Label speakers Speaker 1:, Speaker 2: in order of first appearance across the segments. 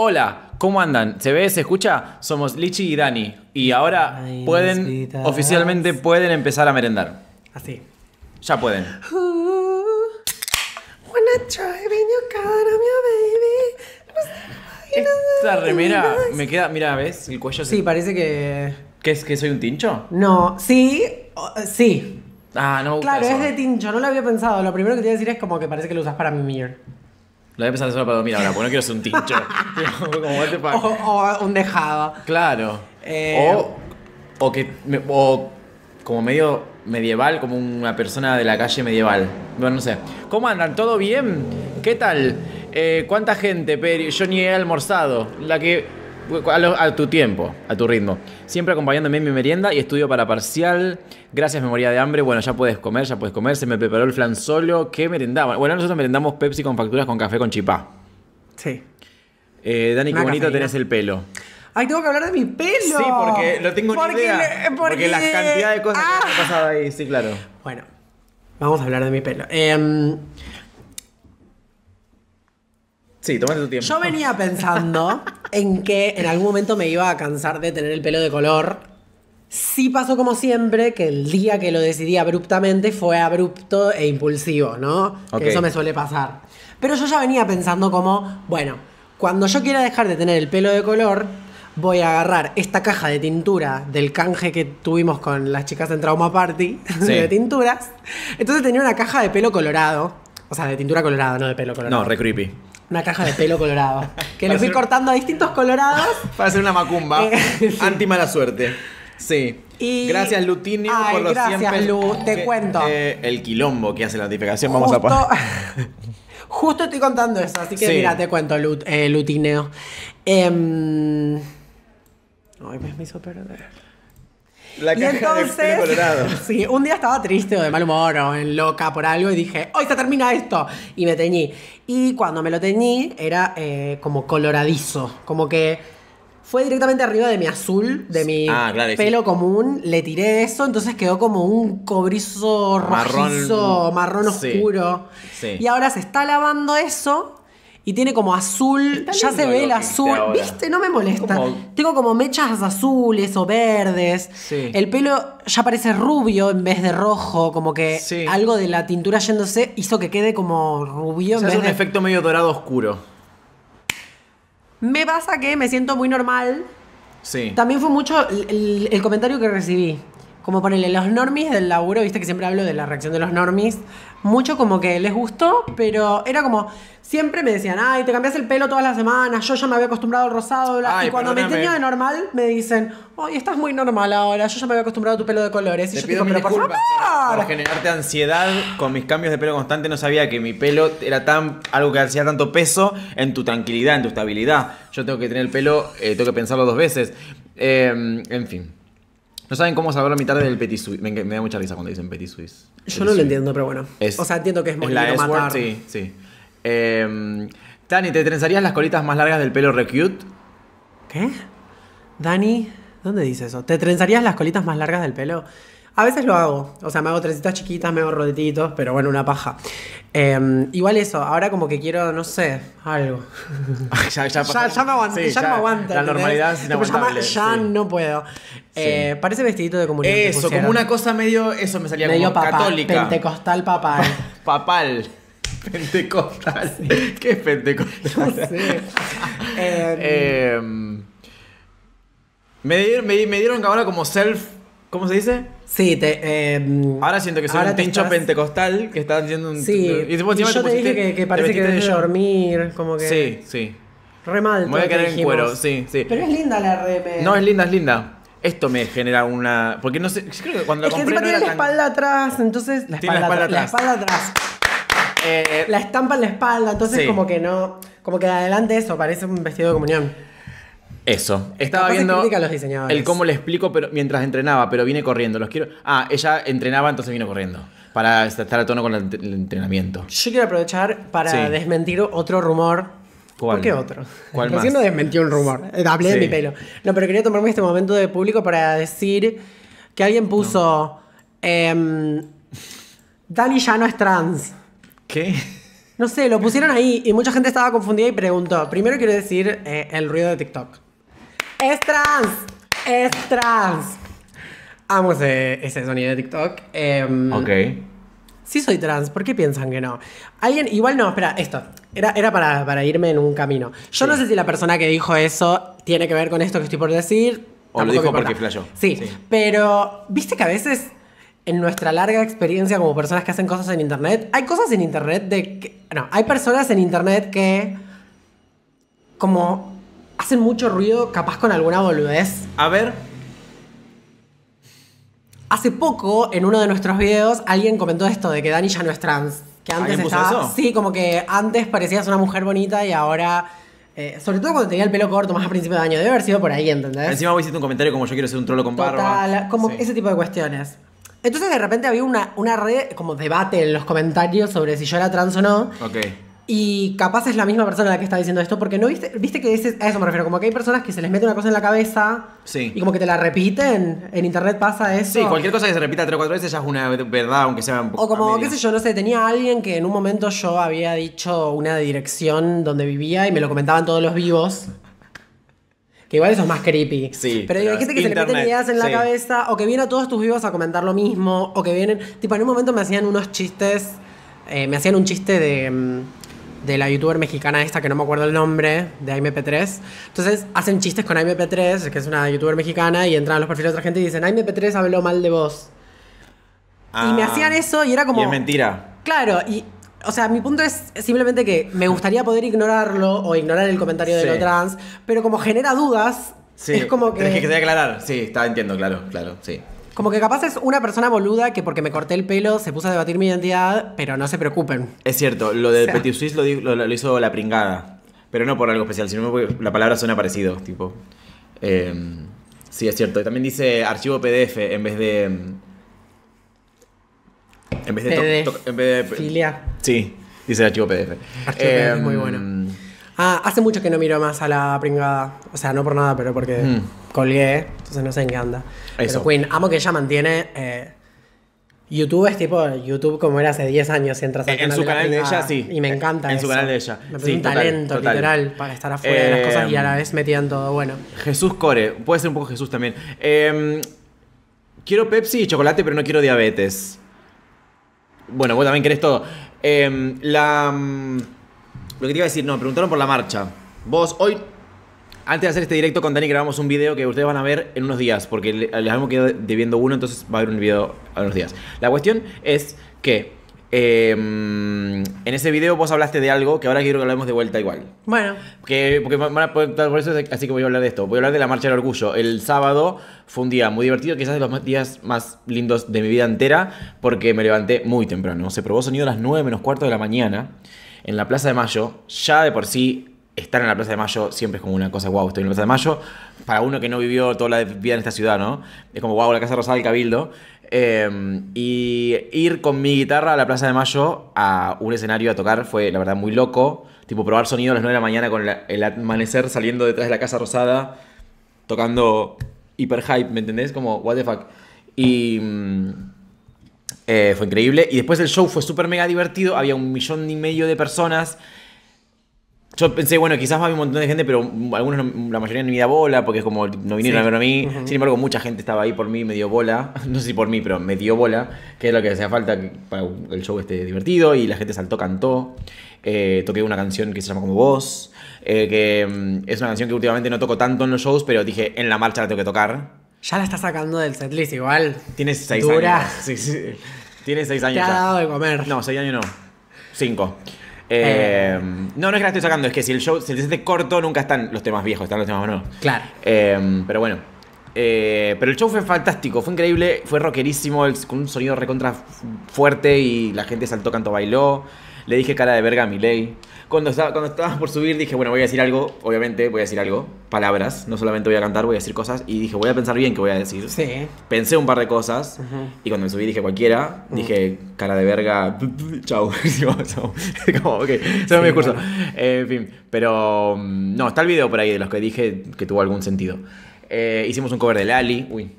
Speaker 1: Hola, ¿cómo andan? ¿Se ve? ¿Se escucha? Somos Lichi y Dani. Y ahora pueden,
Speaker 2: oficialmente
Speaker 1: pueden empezar a merendar. Así. Ya pueden.
Speaker 2: Uh, baby. Esta remera me queda, mira, ¿ves? El cuello. Sí, parece que... ¿Qué es que soy un tincho? No, sí, sí. Ah, no. claro, es de tincho, no lo había pensado. Lo primero que te iba a decir es como que parece que lo usas para mi mirror.
Speaker 1: Lo voy a pensar solo para dormir ahora, porque no quiero ser un tincho.
Speaker 2: Este o, un dejado. Claro. Eh, o,
Speaker 1: o que. o como medio medieval, como una persona de la calle medieval. Bueno, no sé. ¿Cómo andan? ¿Todo bien? ¿Qué tal? Eh, ¿Cuánta gente? Pero Yo ni he almorzado. La que a, tu tiempo, a tu ritmo. Siempre acompañándome en mi merienda y estudio para parcial. Gracias, memoria de hambre. Bueno, ya puedes comer, ya puedes comer. Se me preparó el flan solo. ¿Qué merendaba? Bueno, nosotros merendamos Pepsi con facturas con café con chipá. Sí. Eh, Dani, qué bonito tenés el pelo.
Speaker 2: Ay, tengo que hablar de mi pelo. Sí, porque lo tengo porque, idea. porque... la cantidad de cosas que han ah. pasado ahí, sí, claro. Bueno, vamos a hablar de mi pelo. Eh, Sí, Yo venía pensando en que en algún momento me iba a cansar de tener el pelo de color. Sí pasó como siempre, que el día que lo decidí abruptamente fue abrupto e impulsivo, ¿no? Que eso me suele pasar. Pero yo ya venía pensando como, bueno, cuando yo quiera dejar de tener el pelo de color, voy a agarrar esta caja de tintura del canje que tuvimos con las chicas en Trauma Party de tinturas. Entonces tenía una caja de pelo colorado. O sea, de tintura colorada, no de pelo
Speaker 1: colorado. No, re creepy.
Speaker 2: Una caja de pelo colorado. Que lo fui cortando a distintos colorados.
Speaker 1: Para hacer una macumba. Eh, Anti mala suerte. Sí.
Speaker 2: Y... Gracias,
Speaker 1: Lutinio, Ay, por los gracias, Gracias, Lu. Te cuento. Eh, el quilombo que hace la notificación. Vamos a poner.
Speaker 2: Justo estoy contando eso, así que mira, te cuento, Lut, eh, Lutineo. Em, ay, me hizo perder y entonces, un día estaba triste o de mal humor o en loca por algo y dije, hoy se termina esto. Y me teñí. Y cuando me lo teñí era eh, como coloradizo, como que fue directamente arriba de mi azul, de mi ah, pelo común, le tiré eso, entonces quedó como un cobrizo rojizo, marrón, oscuro. Y ahora se está lavando eso y tiene como azul, ya se ve el azul. ¿Viste? No me molesta. Tengo como mechas azules o verdes. El pelo ya parece rubio en vez de rojo, como que algo de la tintura yéndose hizo que quede como rubio. Se un
Speaker 1: efecto medio dorado oscuro.
Speaker 2: Me pasa que me siento muy normal. Sí. También fue mucho el comentario que recibí como ponerle los normis del laburo, viste que siempre hablo de la reacción de los normis, mucho como que les gustó, pero era como, siempre me decían, ay, te cambias el pelo todas las semanas, yo ya me había acostumbrado al rosado, y cuando me tenía de normal, me dicen, ay, estás muy normal ahora, yo ya me había acostumbrado a tu pelo de colores. Y pido por
Speaker 1: generarte ansiedad con mis cambios de pelo constante, no sabía que mi pelo era tan, algo que hacía tanto peso en tu tranquilidad, en tu estabilidad. Yo tengo que tener el pelo, eh, tengo que pensarlo dos veces. Em, en fin. No saben cómo saber la mitad del Petit Suisse. Me, me, da mucha risa cuando dicen Petit Suisse.
Speaker 2: Yo no lo entiendo, pero bueno. o sea, entiendo que es muy la matar. Sí,
Speaker 1: sí. Em, Dani, ¿te trenzarías las colitas más largas del pelo
Speaker 2: recute? ¿Qué? Dani, ¿dónde dice eso? ¿Te trenzarías las colitas más largas del pelo? A veces lo hago, o sea, me hago tresitas chiquitas, me hago rodetitos, pero bueno, una paja. Em, igual eso, ahora como que quiero, no sé, algo. Ah, ya, me aguanta, ya, no me La normalidad Ya, no puedo. Eh, parece vestidito de comunión. Eso, como una cosa medio, eso me salía medio papal, católica. Pentecostal papal.
Speaker 1: papal. Pentecostal. ¿Qué es pentecostal? No sé. Em. Em, me, dieron, me, dieron ahora como self, ¿cómo se dice? Sí, te, em, ahora siento que soy un tincho pentecostal que está haciendo un. Sí, y, yo te, dije que, parece que debes
Speaker 2: dormir, como que. Sí, sí. Remalto. Me voy a quedar en cuero,
Speaker 1: sí, sí. Pero es
Speaker 2: linda la RP No, es
Speaker 1: linda, es linda. Esto me genera una. Porque no sé. creo que cuando es la la espalda
Speaker 2: atrás, entonces. La espalda, atrás. La espalda atrás. Eh, la estampa en la espalda, entonces, como que no. Como que adelante eso, parece un vestido de comunión.
Speaker 1: Eso. Estaba viendo el cómo le explico pero mientras entrenaba, pero vine corriendo. Los quiero. Ah, ella entrenaba, entonces vino corriendo. Para estar a tono con el entrenamiento.
Speaker 2: Yo quiero aprovechar para desmentir otro rumor.
Speaker 1: ¿Cuál? ¿Por qué otro?
Speaker 2: ¿Cuál Recién más? no desmentí un rumor. Hablé de mi pelo. No, pero quería tomarme este momento de público para decir que alguien puso. Em, Dani ya no es trans. ¿Qué? No sé, lo pusieron ahí y mucha gente estaba confundida y preguntó. Primero quiero decir eh, el ruido de TikTok. Es trans. Es trans. Amo ese, sonido de TikTok. Em, ok. Sí soy trans, ¿por qué piensan que no? Alguien, igual no, espera, esto. Era, era para, irme en un camino. Yo no sé si la persona que dijo eso tiene que ver con esto que estoy por decir. O lo dijo porque
Speaker 1: flayó. Sí, sí,
Speaker 2: pero viste que a veces en nuestra larga experiencia como personas que hacen cosas en internet, hay cosas en internet de que, no, hay personas en internet que como hacen mucho ruido, capaz con alguna boludez. A ver. Hace poco, en uno de nuestros videos, alguien comentó esto de que Dani ya no es trans. Que antes Sí, como que antes parecías una mujer bonita y ahora. Eh, sobre todo cuando tenía el pelo corto, más a principio de año. Debe haber sido por ahí, ¿entendés? Encima
Speaker 1: vos hiciste un comentario como yo quiero ser un trolo con barba.
Speaker 2: como ese tipo de cuestiones. Entonces de repente había una, una red como debate en los comentarios sobre si yo era trans o no. Ok. Y capaz es la misma persona la que está diciendo esto, porque no viste, viste que dices, a eso me refiero, como que hay personas que se les mete una cosa en la cabeza y como que te la repiten, en internet pasa eso. Sí, cualquier
Speaker 1: cosa que se repita tres o cuatro veces ya es una verdad, aunque sea un poco...
Speaker 2: O como, qué sé yo, no sé, tenía alguien que en un momento yo había dicho una dirección donde vivía y me lo comentaban todos los vivos. Que igual eso es más creepy. Sí. Pero, dijiste hay que se le meten ideas en la cabeza, o que vienen a todos tus vivos a comentar lo mismo, o que vienen. Tipo, en un momento me hacían unos chistes. Eh, me hacían un chiste de. Mm, de la youtuber mexicana esta que no me acuerdo el nombre, de p 3 Entonces hacen chistes con p 3 que es una youtuber mexicana, y entran a los perfiles de otra gente y dicen, p 3 habló mal de vos.
Speaker 1: y me ah, hacían eso y era como... Y es mentira.
Speaker 2: Claro, y... O sea, mi punto es simplemente que me gustaría poder ignorarlo o ignorar el comentario de lo trans, pero como genera dudas, es como que... Tienes que
Speaker 1: aclarar, sí, está, entiendo, claro, claro, sí.
Speaker 2: Como que capaz es una persona boluda que porque me corté el pelo se puso a debatir mi identidad, pero no se preocupen.
Speaker 1: Es cierto, lo de Petit Suisse lo, hizo la pringada. Pero no por algo especial, sino porque la palabra suena parecido, tipo. Eh, sí, es cierto. También dice archivo PDF en vez de. En vez de.
Speaker 2: en vez Filia.
Speaker 1: Sí, dice archivo PDF. muy em, bueno.
Speaker 2: Ah, hace mucho que no miro más a la pringada. O sea, no por nada, pero porque mm. colgué. Entonces no sé en qué anda. Pero Queen, amo que ella mantiene. Eh, YouTube es tipo YouTube como era hace 10 años si entras en, su canal de ella, sí. Y me encanta. En su canal de ella. Me un talento literal para estar afuera de las cosas y a la eh, vez metida en todo. Bueno.
Speaker 1: Jesús Core, puede ser un poco Jesús también. Em, quiero Pepsi y chocolate, pero no quiero diabetes. Bueno, vos también querés todo. Em, la. Mm, lo que te iba a decir, no, preguntaron por la marcha. Vos, hoy, antes de hacer este directo con Dani, grabamos un video que ustedes van a ver en unos días, porque les habíamos quedado debiendo uno, entonces va a haber un video a unos días. La cuestión es que em, en ese video vos hablaste de algo que ahora quiero que hablemos de vuelta igual. Bueno. Que, porque van a poder por eso, así que voy a hablar de esto. Voy a hablar de la Marcha del Orgullo. El sábado fue un día muy divertido, quizás de los días más lindos de mi vida entera, porque me levanté muy temprano. Se probó sonido a las 9 menos cuarto de la mañana en la Plaza de Mayo, ya de por sí estar en la Plaza de Mayo siempre es como una cosa, wow, estoy en la Plaza de Mayo. Para uno que no vivió toda la vida en esta ciudad, ¿no? Es como, wow, la Casa Rosada del Cabildo. Em, y ir con mi guitarra a la Plaza de Mayo a un escenario a tocar fue, la verdad, muy loco. Tipo, probar sonido a las 9 de la mañana con el amanecer saliendo detrás de la Casa Rosada, tocando hiper hype, ¿me entendés? Como, what the fuck. Y. Mm, eh, fue increíble. Y después el show fue súper mega divertido. Había un millón y medio de personas. Yo pensé, bueno, quizás va a haber un montón de gente, pero algunos, la mayoría no me da bola, porque es como no vinieron a ver a mí. Sin embargo, mucha gente estaba ahí por mí, me dio bola. No sé si por mí, pero me dio bola, que es lo que hacía falta para que el show esté divertido. Y la gente saltó, cantó. Eh, toqué una canción que se llama Como Vos, eh, que mm, es una canción que últimamente no toco tanto en los shows, pero dije, en la marcha la tengo que tocar
Speaker 2: ya la está sacando del setlist igual. tiene seis Dura. años.
Speaker 1: Sí, sí. Tienes seis años. Te ha de comer. No, seis años no. Cinco. Eh. Eh, no, no es que la estoy sacando, es que si el show se corto, nunca están los temas viejos, están los temas nuevos. Claro. Eh, pero bueno. pero el show fue fantástico, fue increíble, fue rockerísimo, con un sonido recontra fuerte y la gente saltó, canto, bailó. Le dije cara de verga a mi ley cuando estaba, cuando estaba por subir dije, bueno, voy a decir algo, obviamente voy a decir algo, palabras, no solamente voy a cantar, voy a decir cosas, y dije, voy a pensar bien qué voy a decir. Sí. Pensé un par de cosas, y cuando me subí dije cualquiera, dije, cara de verga, chau, como, ok, se me eh, en fin, pero mm, no, está el video por ahí de los que dije que tuvo algún sentido. Eh, hicimos un cover de Lali, uy.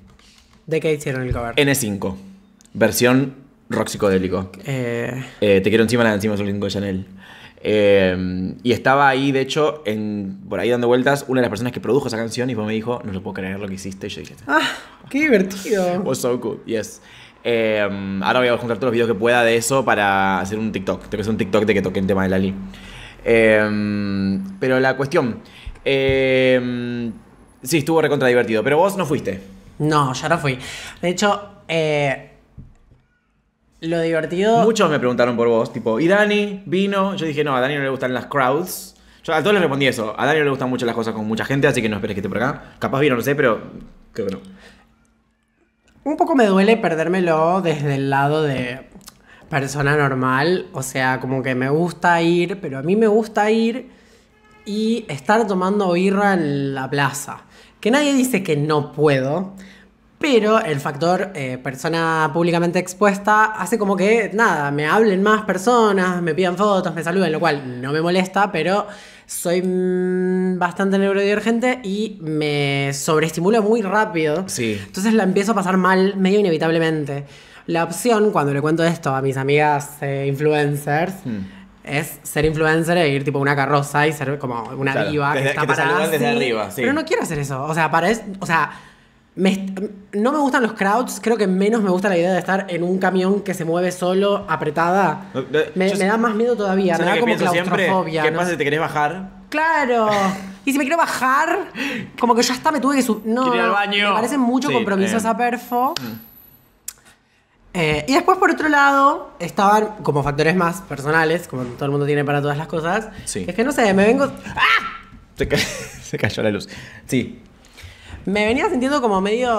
Speaker 1: ¿De qué hicieron el cover? N5, versión rock psicodélico. Eh. eh... te quiero encima la encima de Chanel. Em, y estaba ahí, de hecho, en, por ahí dando vueltas, una de las personas que produjo esa canción y vos me dijo, no lo puedo creer lo que hiciste. Y yo dije,
Speaker 2: ¡ah! ¡Qué divertido!
Speaker 1: so good, yes. Em, ahora voy a juntar todos los videos que pueda de eso para hacer un TikTok. Tengo que hacer un TikTok de que toquen tema de Lali. Eh, pero la cuestión. sí, estuvo recontra divertido, pero vos no fuiste.
Speaker 2: No, ya no fui. De hecho, eh, lo divertido.
Speaker 1: Muchos me preguntaron por vos, tipo, ¿y Dani? ¿Vino? Yo dije, no, a Dani no le gustan las crowds. Yo a todos les respondí eso. A Dani le gustan mucho las cosas con mucha gente, así que no esperes que esté por acá. Capaz vino, no sé, pero creo que no.
Speaker 2: Un poco me duele perdérmelo desde el lado de persona normal. O sea, como que me gusta ir, pero a mí me gusta ir y estar tomando birra en la plaza. Que nadie dice que no puedo, pero el factor eh, persona públicamente expuesta hace como que, nada, me hablen más personas, me pidan fotos, me saluden, lo cual no me molesta, pero soy mm, bastante neurodivergente y me sobreestimulo muy rápido. Sí. Entonces la empiezo a pasar mal medio inevitablemente. La opción, cuando le cuento esto a mis amigas eh, influencers, hmm. es ser influencer e ir tipo una carroza y ser como una diva que está que Arriba, Pero no quiero hacer eso. O sea, para es, o sea, no me gustan los crowds, creo que menos me gusta la idea de estar en un camión que se mueve solo, apretada. Me, da más miedo todavía, me da como claustrofobia. ¿Qué pasa
Speaker 1: si te querés bajar?
Speaker 2: ¡Claro! Y si me quiero bajar, como que ya está, me tuve que subir. No, me parece mucho compromiso eh. esa perfo. Mm. Eh, y después, por otro lado, estaban como factores más personales, como todo el mundo tiene para todas las cosas. Es que no sé, me vengo. ¡Ah!
Speaker 1: se cayó la luz. Sí,
Speaker 2: me venía sintiendo como medio,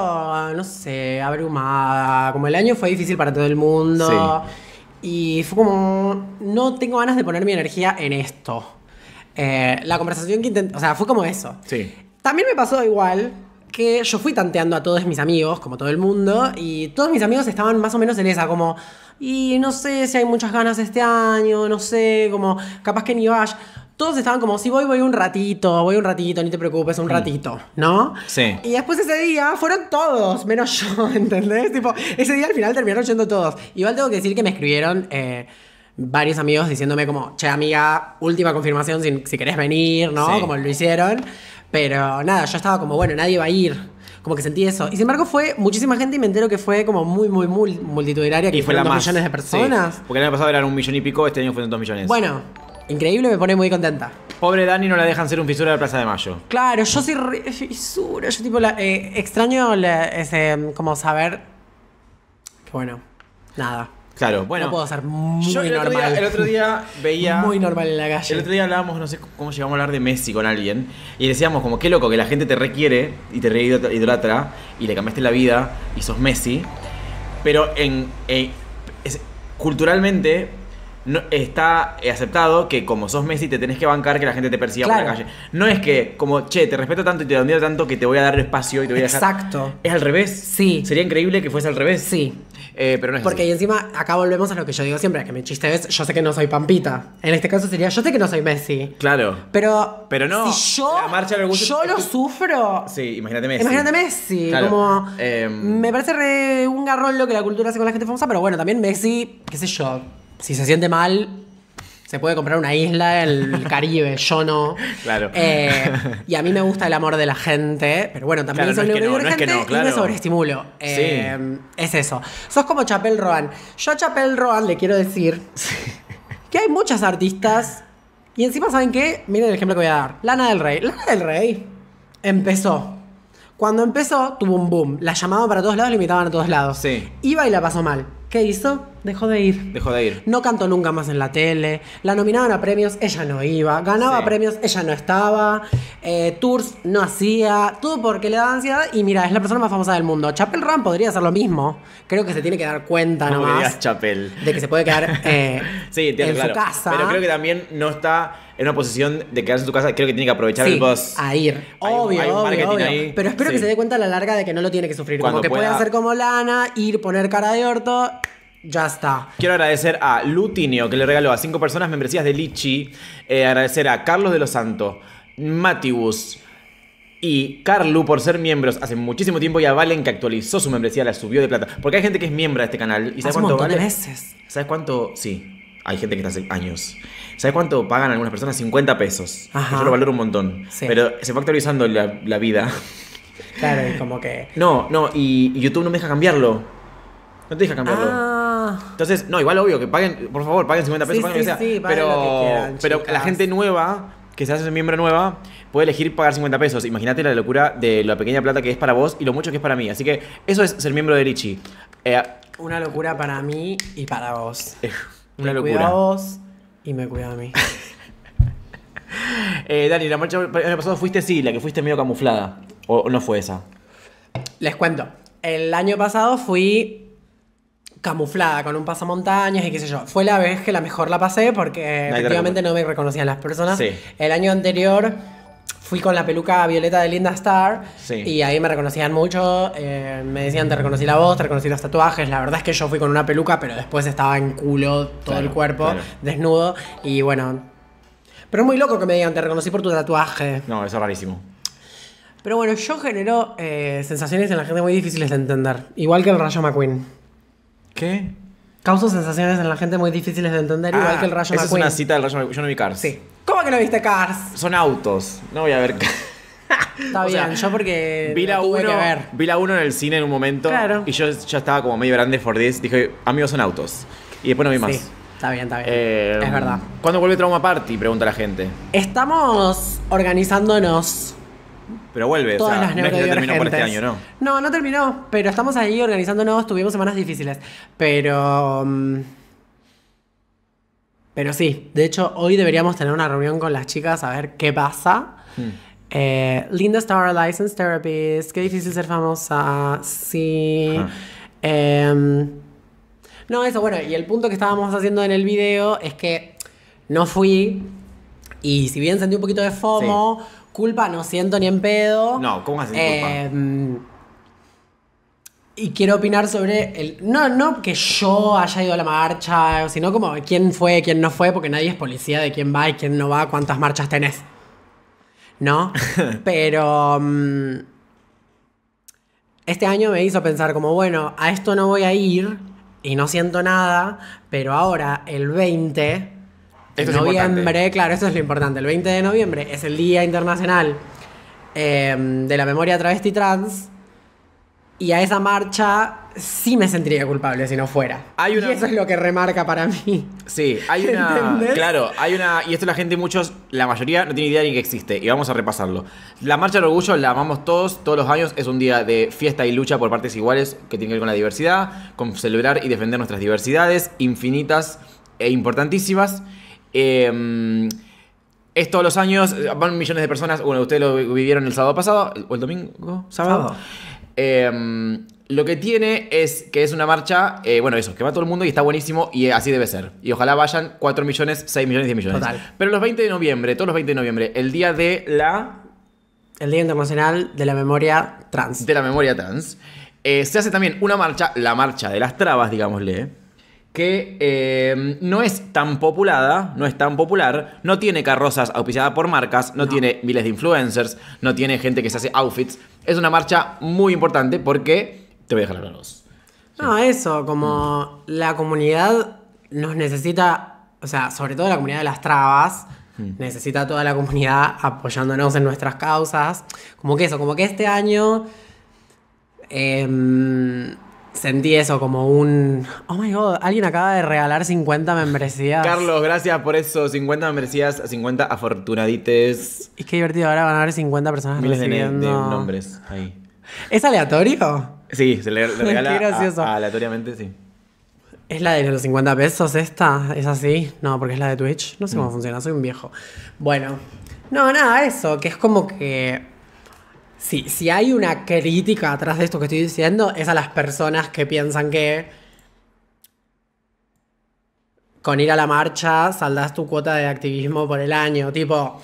Speaker 2: no sé, abrumada. Como el año fue difícil para todo el mundo. Y fue como, no tengo ganas de poner mi energía en esto. Eh, la conversación que intenté, o sea, fue como eso. Sí. También me pasó igual que yo fui tanteando a todos mis amigos, como todo el mundo, y todos mis amigos estaban más o menos en esa, como, y no sé si hay muchas ganas este año, no sé, como, capaz que ni vas todos estaban como, si voy, voy un ratito, voy un ratito, ni te preocupes, un ratito, ¿no? Sí. Y después ese día fueron todos, menos yo, ¿entendés? Tipo, ese día al final terminaron yendo todos. Igual tengo que decir que me escribieron... Eh, varios amigos diciéndome como, che amiga, última confirmación si, si querés venir, ¿no? Como lo hicieron. Pero nada, yo estaba como, bueno, nadie va a ir. Como que sentí eso. Y sin embargo fue muchísima gente y me entero que fue como muy, muy, muy multitudinaria. Que y fue la más. millones de personas.
Speaker 1: Porque el año pasado eran un millón y pico, este año fueron dos millones. Bueno,
Speaker 2: Increíble, me pone muy contenta.
Speaker 1: Pobre Dani, no la dejan ser un fisura de Plaza de Mayo.
Speaker 2: Claro, yo soy fisura. Yo, tipo, eh, extraño ese, como saber. bueno, nada. Claro, bueno. No puedo ser muy normal. Otro día, el otro día
Speaker 1: veía. Muy normal en la calle. El otro día hablábamos, no sé cómo llegamos a hablar de Messi con alguien. Y decíamos, como, qué loco que la gente te requiere y te re idolatra y le cambiaste la vida y sos Messi. Pero en. Eh, culturalmente está aceptado que como sos Messi te tenés que bancar que la gente te persiga por la calle. No es que como, che, te respeto tanto y te admiro tanto que te voy a dar espacio y te voy a
Speaker 2: Exacto.
Speaker 1: Es al revés. Sí. Sería increíble que
Speaker 2: fuese al revés. Sí. Eh, pero no es Porque encima acá volvemos a lo que yo digo siempre, que mi chiste es, yo sé que no soy Pampita. En este caso sería, yo sé que no soy Messi. Claro. Pero, pero no, si yo, la marcha yo lo sufro. Sí, imagínate Messi. Imagínate Messi. Como, em. me parece un garrón lo que la cultura hace con la gente famosa, pero bueno, también Messi, qué sé yo si se siente mal, se puede comprar una isla en el Caribe, yo no. Claro. Eh, y a mí me gusta el amor de la gente, pero bueno, también soy es y me sobreestimulo. Es eso. Sos como Chapel Roan. Yo a Chapel Roan le quiero decir que hay muchas artistas y encima, ¿saben qué? Miren el ejemplo que voy a dar. Lana del Rey. Lana del Rey empezó. Cuando empezó, tuvo un boom. La llamaban para todos lados, la invitaban a todos lados. Sí. Iba y la pasó mal ¿Qué hizo? Dejó de ir. Dejó de ir. No cantó nunca más en la tele. La nominaban a premios, ella no iba. Ganaba premios, ella no estaba. Eh, tours no hacía. Todo porque le daba ansiedad. Y mira, es la persona más famosa del mundo. Chapel Ram podría hacer lo mismo. Creo que se tiene que dar cuenta No
Speaker 1: Chapel. De que se puede
Speaker 2: quedar eh,
Speaker 1: en su casa. Pero creo que también no está en una posición de quedarse en tu casa, creo que tiene que aprovechar el bus. A ir.
Speaker 2: Obvio, obvio, Pero espero que se dé cuenta a la larga de que no lo tiene que sufrir. Cuando como que pueda... puede hacer como lana, ir, poner cara de orto. Ya está.
Speaker 1: Quiero agradecer a Lutinio, que le regaló a cinco personas membresías de Lichi. Eh, agradecer a Carlos de los Santos, Matibus, y Carlu por ser miembros hace muchísimo tiempo y a Valen que actualizó su membresía, la subió de plata. Porque hay gente que es miembro de este canal. sabes cuánto veces. ¿Sabes cuánto? Sí. Hay gente que está hace años. ¿Sabes cuánto pagan algunas personas? 50 pesos. Yo lo valoro un montón. Pero se va actualizando la, vida.
Speaker 2: Claro, y como que.
Speaker 1: No, no, y, YouTube no me deja cambiarlo. No te deja cambiarlo.
Speaker 2: Ah.
Speaker 1: Entonces, no, igual obvio que paguen, por favor, paguen 50 pesos, sea, pero, pero la gente nueva, que se hace miembro nueva, puede elegir pagar 50 pesos. Imagínate la locura de la pequeña plata que es para vos y lo mucho que es para mí. Así que eso es ser miembro de Richie. Eh,
Speaker 2: una locura para mí y para vos. una locura. Para vos y me cuidado a mí.
Speaker 1: Eh, Dani, la marcha el año pasado fuiste sí, la que fuiste medio camuflada. ¿O no fue esa?
Speaker 2: Les cuento. El año pasado fui camuflada con un pasamontañas y qué sé yo. Fue la vez que la mejor la pasé porque efectivamente no me reconocían las personas. El año anterior fui con la peluca violeta de Linda Starr y ahí me reconocían mucho, eh, me decían te reconocí la voz, te reconocí los tatuajes, la verdad es que yo fui con una peluca pero después estaba en culo todo el cuerpo, desnudo y bueno, pero es muy loco que me digan te reconocí por tu tatuaje. No, eso es rarísimo. Pero bueno, yo generó eh, sensaciones en la gente muy difíciles de entender, igual que el Rayo McQueen. ¿Qué? Causa sensaciones en la gente muy difíciles de entender, igual ah, que el Rayo Esa es una
Speaker 1: cita del Rayo McQueen. Yo no vi Cars. Sí.
Speaker 2: ¿Cómo que no viste Cars?
Speaker 1: Son autos. No voy a ver Cars.
Speaker 2: Está bien, yo porque Vi la, 1 uno,
Speaker 1: vi la en el cine en un momento. Claro. Y yo ya estaba como medio grande for Dije, amigos son autos. Y después no vi más. Sí, está bien, está bien. Eh, es verdad. ¿Cuándo vuelve Trauma Party? Pregunta la gente.
Speaker 2: Estamos organizándonos
Speaker 1: pero vuelve, o sea, no terminó por este año, ¿no?
Speaker 2: No, no terminó, pero estamos ahí organizándonos, tuvimos semanas difíciles. Pero. Mm, pero sí, de hecho, hoy deberíamos tener una reunión con las chicas a ver qué pasa. Hmm. Eh, Linda Star, License Therapist, qué difícil ser famosa. Sí. Em, no, eso, bueno, y el punto que estábamos haciendo en el video es que no fui. Y si bien sentí un poquito de FOMO. Culpa no siento ni en pedo. No, ¿cómo haces em, Y quiero opinar sobre el. No, no que yo haya ido a la marcha, sino como quién fue, quién no fue, porque nadie es policía de quién va y quién no va, cuántas marchas tenés. ¿No? Pero. Em, este año me hizo pensar como, bueno, a esto no voy a ir y no siento nada, pero ahora el 20 esto noviembre, claro, eso es lo importante. El 20 de noviembre es el Día Internacional em, de la Memoria Travesti Trans. Y a esa marcha sí me sentiría culpable si no fuera. Hay una... Y eso es lo que remarca para mí. Sí, hay una.
Speaker 1: Claro, hay una. Y esto la gente, muchos, la mayoría no tiene idea ni que existe. Y vamos a repasarlo. La Marcha del Orgullo la amamos todos, todos los años. Es un día de fiesta y lucha por partes iguales que tiene que ver con la diversidad, con celebrar y defender nuestras diversidades infinitas e importantísimas. Em, es todos los años, eh, van millones de personas. Bueno, ustedes lo vivieron el sábado pasado, o el domingo, sábado. Em, lo que tiene es que es una marcha, eh, bueno, eso, que va todo el mundo y está buenísimo y así debe ser. Y ojalá vayan 4 millones, 6 millones, 10 millones. Pero los 20 de noviembre, todos los 20 de noviembre, el día de la. El Día Internacional de la Memoria Trans. De la Memoria Trans. Eh, se hace también una marcha, la marcha de las trabas, digámosle que eh, no es tan populada, no es tan popular, no tiene carrozas auspiciadas por marcas, no, tiene miles de influencers, no tiene gente que se hace outfits. Es una marcha muy importante porque te voy a dejar la voz
Speaker 2: No, eso, como la comunidad nos necesita, o sea, sobre todo la comunidad de las trabas, mm. necesita toda la comunidad apoyándonos en nuestras causas. Como que eso, como que este año... Em, sentí eso como un. Oh my god, alguien acaba de regalar 50 membresías. Carlos,
Speaker 1: gracias por eso. 50 membresías, 50 afortunadites.
Speaker 2: Es que divertido, ahora van a haber 50 personas recibiendo... de, de,
Speaker 1: nombres ahí.
Speaker 2: ¿Es aleatorio? Sí, se le, regala aleatoriamente, sí. ¿Es la de los 50 pesos esta? ¿Es así? No, porque es la de Twitch. No sé cómo mm. funciona, soy un viejo. Bueno. No, nada, eso, que es como que si, si hay una crítica atrás de esto que estoy diciendo, es a las personas que piensan que con ir a la marcha saldás tu cuota de activismo por el año. Tipo,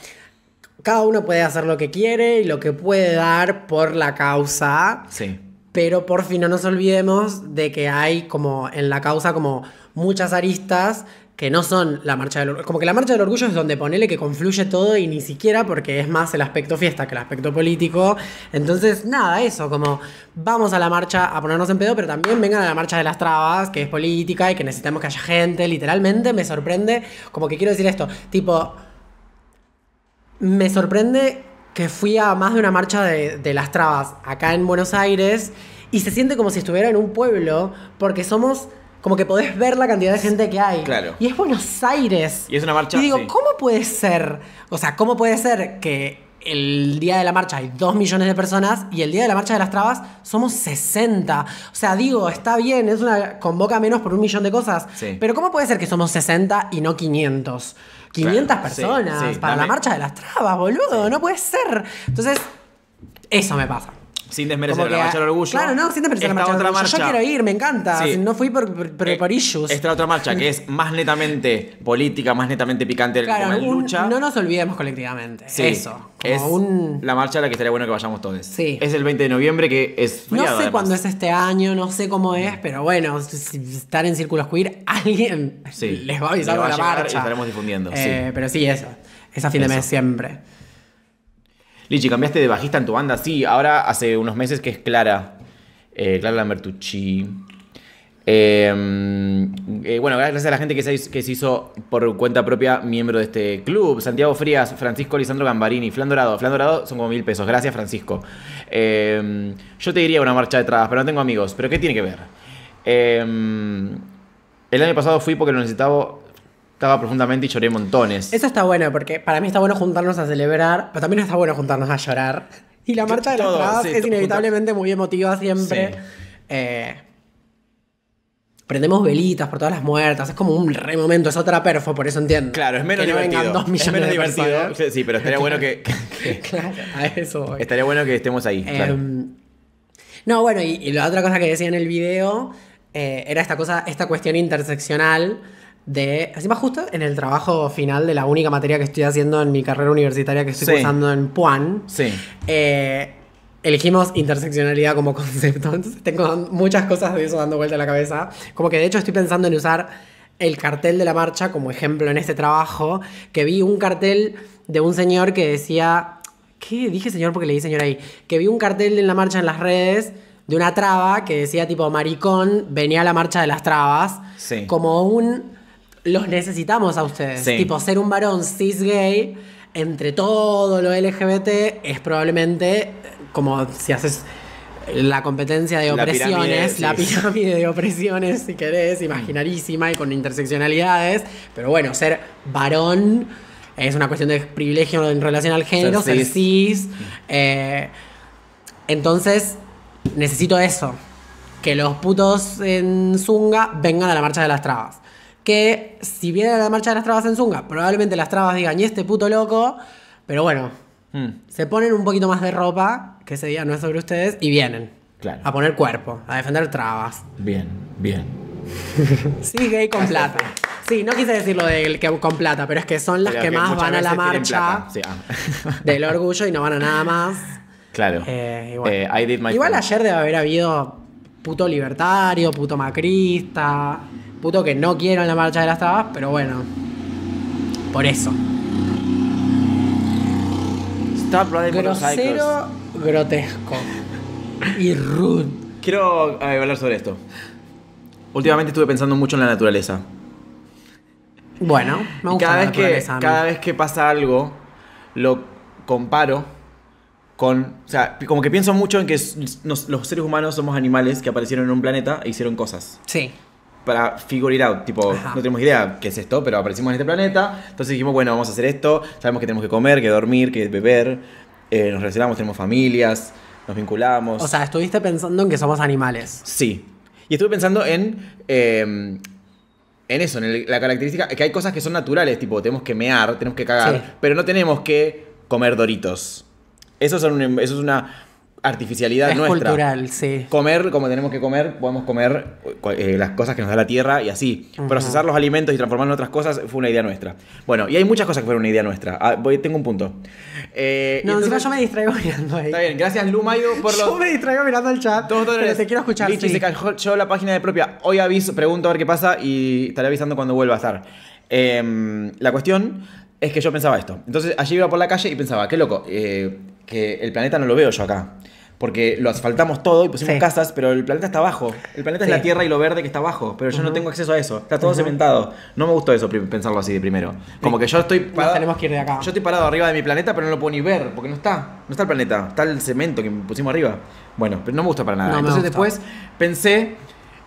Speaker 2: cada uno puede hacer lo que quiere y lo que puede dar por la causa. Sí. Pero por fin no nos olvidemos de que hay como en la causa como muchas aristas que no son la marcha del orgullo. Como que la marcha del orgullo es donde ponele que confluye todo y ni siquiera porque es más el aspecto fiesta que el aspecto político. Entonces, nada, eso, como vamos a la marcha a ponernos en pedo, pero también vengan a la marcha de las trabas, que es política y que necesitamos que haya gente. Literalmente me sorprende, como que quiero decir esto, tipo, me sorprende que fui a más de una marcha de, de las trabas acá en Buenos Aires y se siente como si estuviera en un pueblo porque somos como que podés ver la cantidad de gente que hay. Claro. Y es Buenos Aires. Y es una marcha. Y digo, ¿cómo puede ser? O sea, ¿cómo puede ser que el día de la marcha hay dos millones de personas y el día de la marcha de las trabas somos 60. O sea, digo, está bien, es una convoca menos por un millón de cosas, pero ¿cómo puede ser que somos 60 y no 500? 500 personas para la marcha de las trabas, boludo, no puede ser. Entonces, eso me pasa.
Speaker 1: Sin desmerecer la marcha del orgullo. Claro, no, sin desmerecer la marcha del orgullo. Marcha, yo quiero
Speaker 2: ir, me encanta. No fui por,
Speaker 1: por, eh, Esta otra marcha que es más netamente política, más netamente picante claro, la
Speaker 2: lucha. No nos olvidemos colectivamente. eso.
Speaker 1: es la marcha a la que estaría bueno que vayamos todos. Sí. Es el 20 de noviembre que es... no sé cuándo
Speaker 2: es este año, no sé cómo es, pero bueno, si estar en círculos queer, alguien
Speaker 1: les va a avisar de la marcha. estaremos difundiendo. Eh,
Speaker 2: pero sí, eso. Es a fin de mes siempre.
Speaker 1: Lichi, ¿cambiaste de bajista en tu banda? Sí, ahora hace unos meses que es Clara. Eh, Clara Lambertucci. Em, eh, bueno, gracias a la gente que se, hizo por cuenta propia miembro de este club. Santiago Frías, Francisco Lisandro Gambarini, Flandorado. Flandorado Dorado son como mil pesos. Gracias, Francisco. Em, yo te diría una marcha de pero no tengo amigos. ¿Pero qué tiene que ver? Em, el año pasado fui porque lo necesitaba estaba profundamente y lloré
Speaker 2: montones. Eso está bueno, porque para mí está bueno juntarnos a celebrar, pero también está bueno juntarnos a llorar. Y la marcha de las Todo, es inevitablemente muy emotiva siempre. Eh, prendemos velitas por todas las muertas, es como un re momento, es otra perfo, por eso entiendo. Claro, es menos divertido. menos divertido.
Speaker 1: Sí, pero estaría bueno que,
Speaker 2: Claro, a eso
Speaker 1: Estaría bueno que estemos ahí. Em,
Speaker 2: no, bueno, y, la otra cosa que decía en el video eh, era esta cosa, esta cuestión interseccional de, así más justo, en el trabajo final de la única materia que estoy haciendo en mi carrera universitaria que estoy sí. en Puan. Sí. Eh, elegimos interseccionalidad como concepto. Entonces tengo muchas cosas de eso dando vuelta a la cabeza. Como que de hecho estoy pensando en usar el cartel de la marcha como ejemplo en este trabajo, que vi un cartel de un señor que decía, ¿qué? Dije señor porque le leí señor ahí, que vi un cartel en la marcha en las redes de una traba que decía tipo maricón, venía a la marcha de las trabas, sí. como un los necesitamos a ustedes. Tipo, ser un varón cis gay entre todo lo LGBT es probablemente como si haces la competencia de opresiones, la pirámide, de opresiones, si querés, mm. imaginarísima y con interseccionalidades. Pero bueno, ser varón es una cuestión de privilegio en relación al género, ser cis. Eh, entonces, necesito eso. Que los putos en Zunga vengan a la marcha de las trabas que si vienen a la marcha de las trabas en Zunga, probablemente las trabas digan, y este puto loco, pero bueno, mm. se ponen un poquito más de ropa, que ese día no es sobre ustedes, y vienen. Claro. A poner cuerpo, a defender trabas.
Speaker 1: Bien, bien.
Speaker 2: sí, gay con plata. Sí, no quise decir lo del que con plata, pero es que son las que, más van a la marcha ah. del orgullo y no van a nada más.
Speaker 1: Claro. Eh, eh, igual ayer
Speaker 2: debe haber habido puto libertario, puto macrista que no quiero en la marcha de las tabas pero bueno. Por eso. Stop Grosero, grotesco.
Speaker 1: y rude. Quiero eh, hablar sobre esto. Últimamente estuve pensando mucho en la naturaleza.
Speaker 2: Bueno, me gusta cada vez que,
Speaker 1: Cada vez que pasa algo, lo comparo con... O sea, como que pienso mucho en que los seres humanos somos animales que aparecieron en un planeta e hicieron cosas. Sí para figure it out, tipo, no tenemos idea qué es esto, pero aparecimos en este planeta, entonces dijimos, bueno, vamos a hacer esto, sabemos que tenemos que comer, que dormir, que beber, eh, nos relacionamos, tenemos familias, nos vinculamos.
Speaker 2: O sea, estuviste pensando en que somos animales.
Speaker 1: Sí, y estuve pensando en... Em, en eso, en la característica, que hay cosas que son naturales, tipo, tenemos que mear, tenemos que cagar, pero no tenemos que comer doritos. Eso, son, eso es una artificialidad es cultural, sí. Comer como tenemos que comer, podemos comer eh, eh, las cosas que nos da la tierra y así. Procesar los alimentos y transformar en otras cosas fue una idea nuestra. Bueno, y hay muchas cosas que fueron una idea nuestra. Ah, tengo un punto. Eh, no, encima
Speaker 2: yo me distraigo mirando
Speaker 1: ahí. Está bien, gracias Lumaido por lo... Yo me distraigo mirando el chat. Dos Pero te quiero escuchar, la página de propia. Hoy aviso, pregunto a ver qué pasa y estaré avisando cuando vuelva a estar. Em, la cuestión es que yo pensaba esto. Entonces allí iba por la calle y pensaba, qué loco, que el planeta no lo veo yo acá. Porque lo asfaltamos todo y pusimos casas, pero el planeta está abajo. El planeta es la tierra y lo verde que está abajo, pero yo no tengo acceso a eso. Está todo cementado. No me gustó eso, pensarlo así de primero. Como que yo estoy parado. tenemos que de acá. Yo estoy parado arriba de mi planeta, pero no lo puedo ni ver, porque no está. No está el planeta. Está el cemento que pusimos arriba. Bueno, pero no me gusta para nada. Entonces después pensé.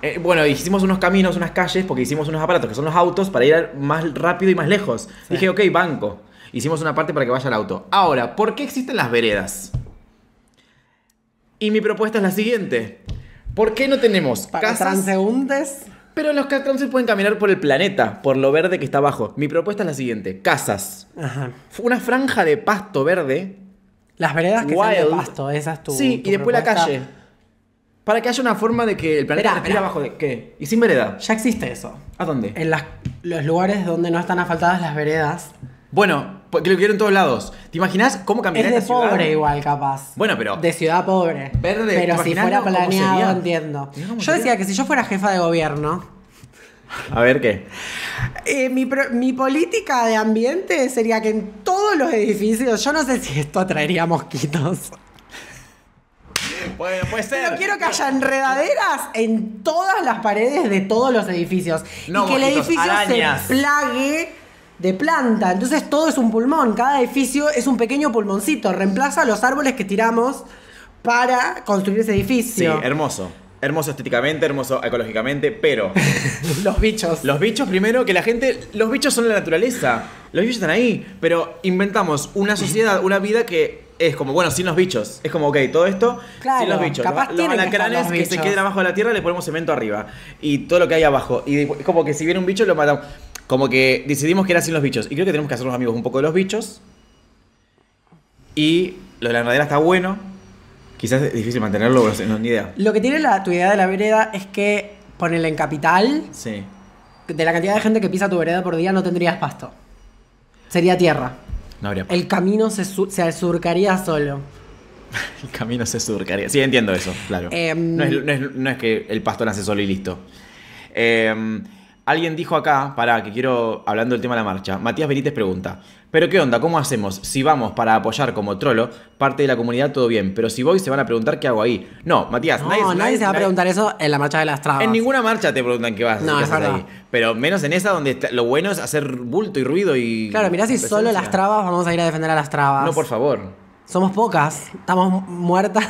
Speaker 1: Eh, bueno, hicimos unos caminos, unas calles, porque hicimos unos aparatos que son los autos para ir más rápido y más lejos. Dije, ok, banco. Hicimos una parte para que vaya el auto. Ahora, ¿por qué existen las veredas? Y mi propuesta es la siguiente. ¿Por qué no tenemos casas... transeúntes? Pero los transeúntes pueden caminar por el planeta, por lo verde que está abajo. Mi propuesta es la siguiente. Casas. Una franja de pasto verde. Las veredas que están de pasto, esa es Sí, y después la calle. Para que haya una forma de que el planeta esté abajo de qué. Y sin vereda. Ya existe eso. ¿A dónde? En
Speaker 2: los lugares donde no están asfaltadas las veredas.
Speaker 1: Bueno, porque lo quiero en todos lados. ¿Te imaginas cómo cambiaría Es de pobre igual, capaz. Bueno, pero.
Speaker 2: De ciudad pobre. Verde, Pero si fuera planeado, entiendo. Yo decía que si yo fuera jefa de gobierno, A ver qué. Eh, mi, política de ambiente sería que en todos los edificios, yo no sé si esto atraería mosquitos, puede ser. pero quiero que haya enredaderas en todas las paredes de todos los edificios. y que el edificio se plague de planta. Entonces todo es un pulmón, cada edificio es un pequeño pulmoncito, reemplaza los árboles que tiramos para construir ese edificio. Sí,
Speaker 1: hermoso. Hermoso estéticamente, hermoso ecológicamente, pero. los bichos. Los bichos, primero, que la gente. Los bichos son la naturaleza. Los bichos están ahí. Pero inventamos una sociedad, una vida que es como, bueno, sin los bichos. Es como, ok, todo esto sin los bichos. los alacranes que, que, se queden abajo de la tierra le ponemos cemento arriba. Y todo lo que hay abajo. Y es como que si viene un bicho lo matamos. Como que decidimos que era sin los bichos. Y creo que tenemos que hacernos amigos un poco de los bichos. Y lo de la enredadera está bueno. Quizás es difícil mantenerlo, pero no, ni idea.
Speaker 2: Lo que tiene la, tu idea de la vereda es que ponerla en capital. Sí. De la cantidad de gente que pisa tu vereda por día no tendrías pasto. Sería tierra. No habría pasto. El camino se, se surcaría solo.
Speaker 1: el camino se surcaría. Sí, entiendo eso, claro. Em, no, es, que el pasto nace solo y listo. Eh, Alguien dijo acá, para que quiero, hablando del tema de la marcha, Matías Benítez pregunta, pero qué onda, ¿cómo hacemos? Si vamos para apoyar como trolo, parte de la comunidad todo bien, pero si voy se van a preguntar qué hago ahí. No, Matías, no, nadie, se va a
Speaker 2: preguntar eso en la marcha de las trabas. En
Speaker 1: ninguna marcha te preguntan qué vas, no, hacer ahí. Pero menos en esa donde lo bueno es hacer bulto y ruido y... Claro, mirá si solo las
Speaker 2: trabas vamos a ir a defender a las trabas. No, por favor. Somos pocas, estamos muertas.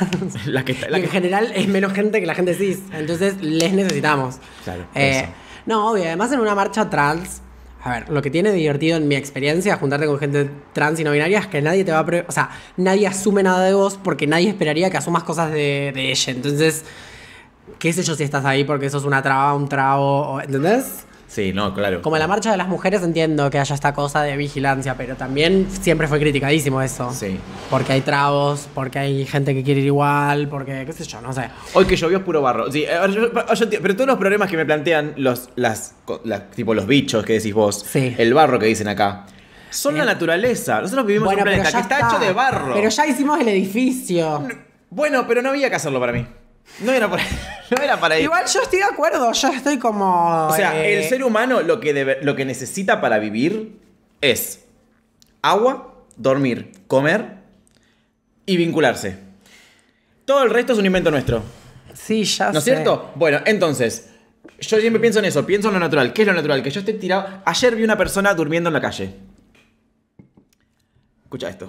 Speaker 2: La que, en general es menos gente que la gente cis. Entonces les necesitamos. Claro. Eh, no, obvio, además en una marcha trans. A ver, lo que tiene divertido en mi experiencia juntarte con gente trans y no binaria es que nadie te va a. o sea, nadie asume nada de vos porque nadie esperaría que asumas cosas de, ella. Entonces, qué sé yo si estás ahí porque sos una traba, un trabo, ¿entendés?
Speaker 1: Sí, no, claro.
Speaker 2: Como la marcha de las mujeres entiendo que haya esta cosa de vigilancia, pero también siempre fue criticadísimo eso. Sí. Porque hay trabos, porque hay gente que quiere ir igual, porque qué sé yo, no sé.
Speaker 1: Hoy que llovió es puro barro. Sí, pero todos los problemas que me plantean los las, tipo los bichos que decís vos, el barro que dicen acá. Son la eh, naturaleza. Nosotros vivimos en un planeta que está, hecho de barro. Pero
Speaker 2: ya hicimos el edificio.
Speaker 1: Bueno, pero no había que hacerlo para mí. No era, para ahí. Igual
Speaker 2: yo estoy de acuerdo, yo estoy como. O sea, eh, el ser
Speaker 1: humano lo que, lo que necesita para vivir es agua, dormir, comer y vincularse. Todo el resto es un invento nuestro.
Speaker 2: Sí, ya ¿No es cierto?
Speaker 1: Bueno, entonces, yo siempre pienso en eso, pienso en lo natural. ¿Qué es lo natural? Que yo esté tirado. Ayer vi una persona durmiendo en la calle. Escucha esto.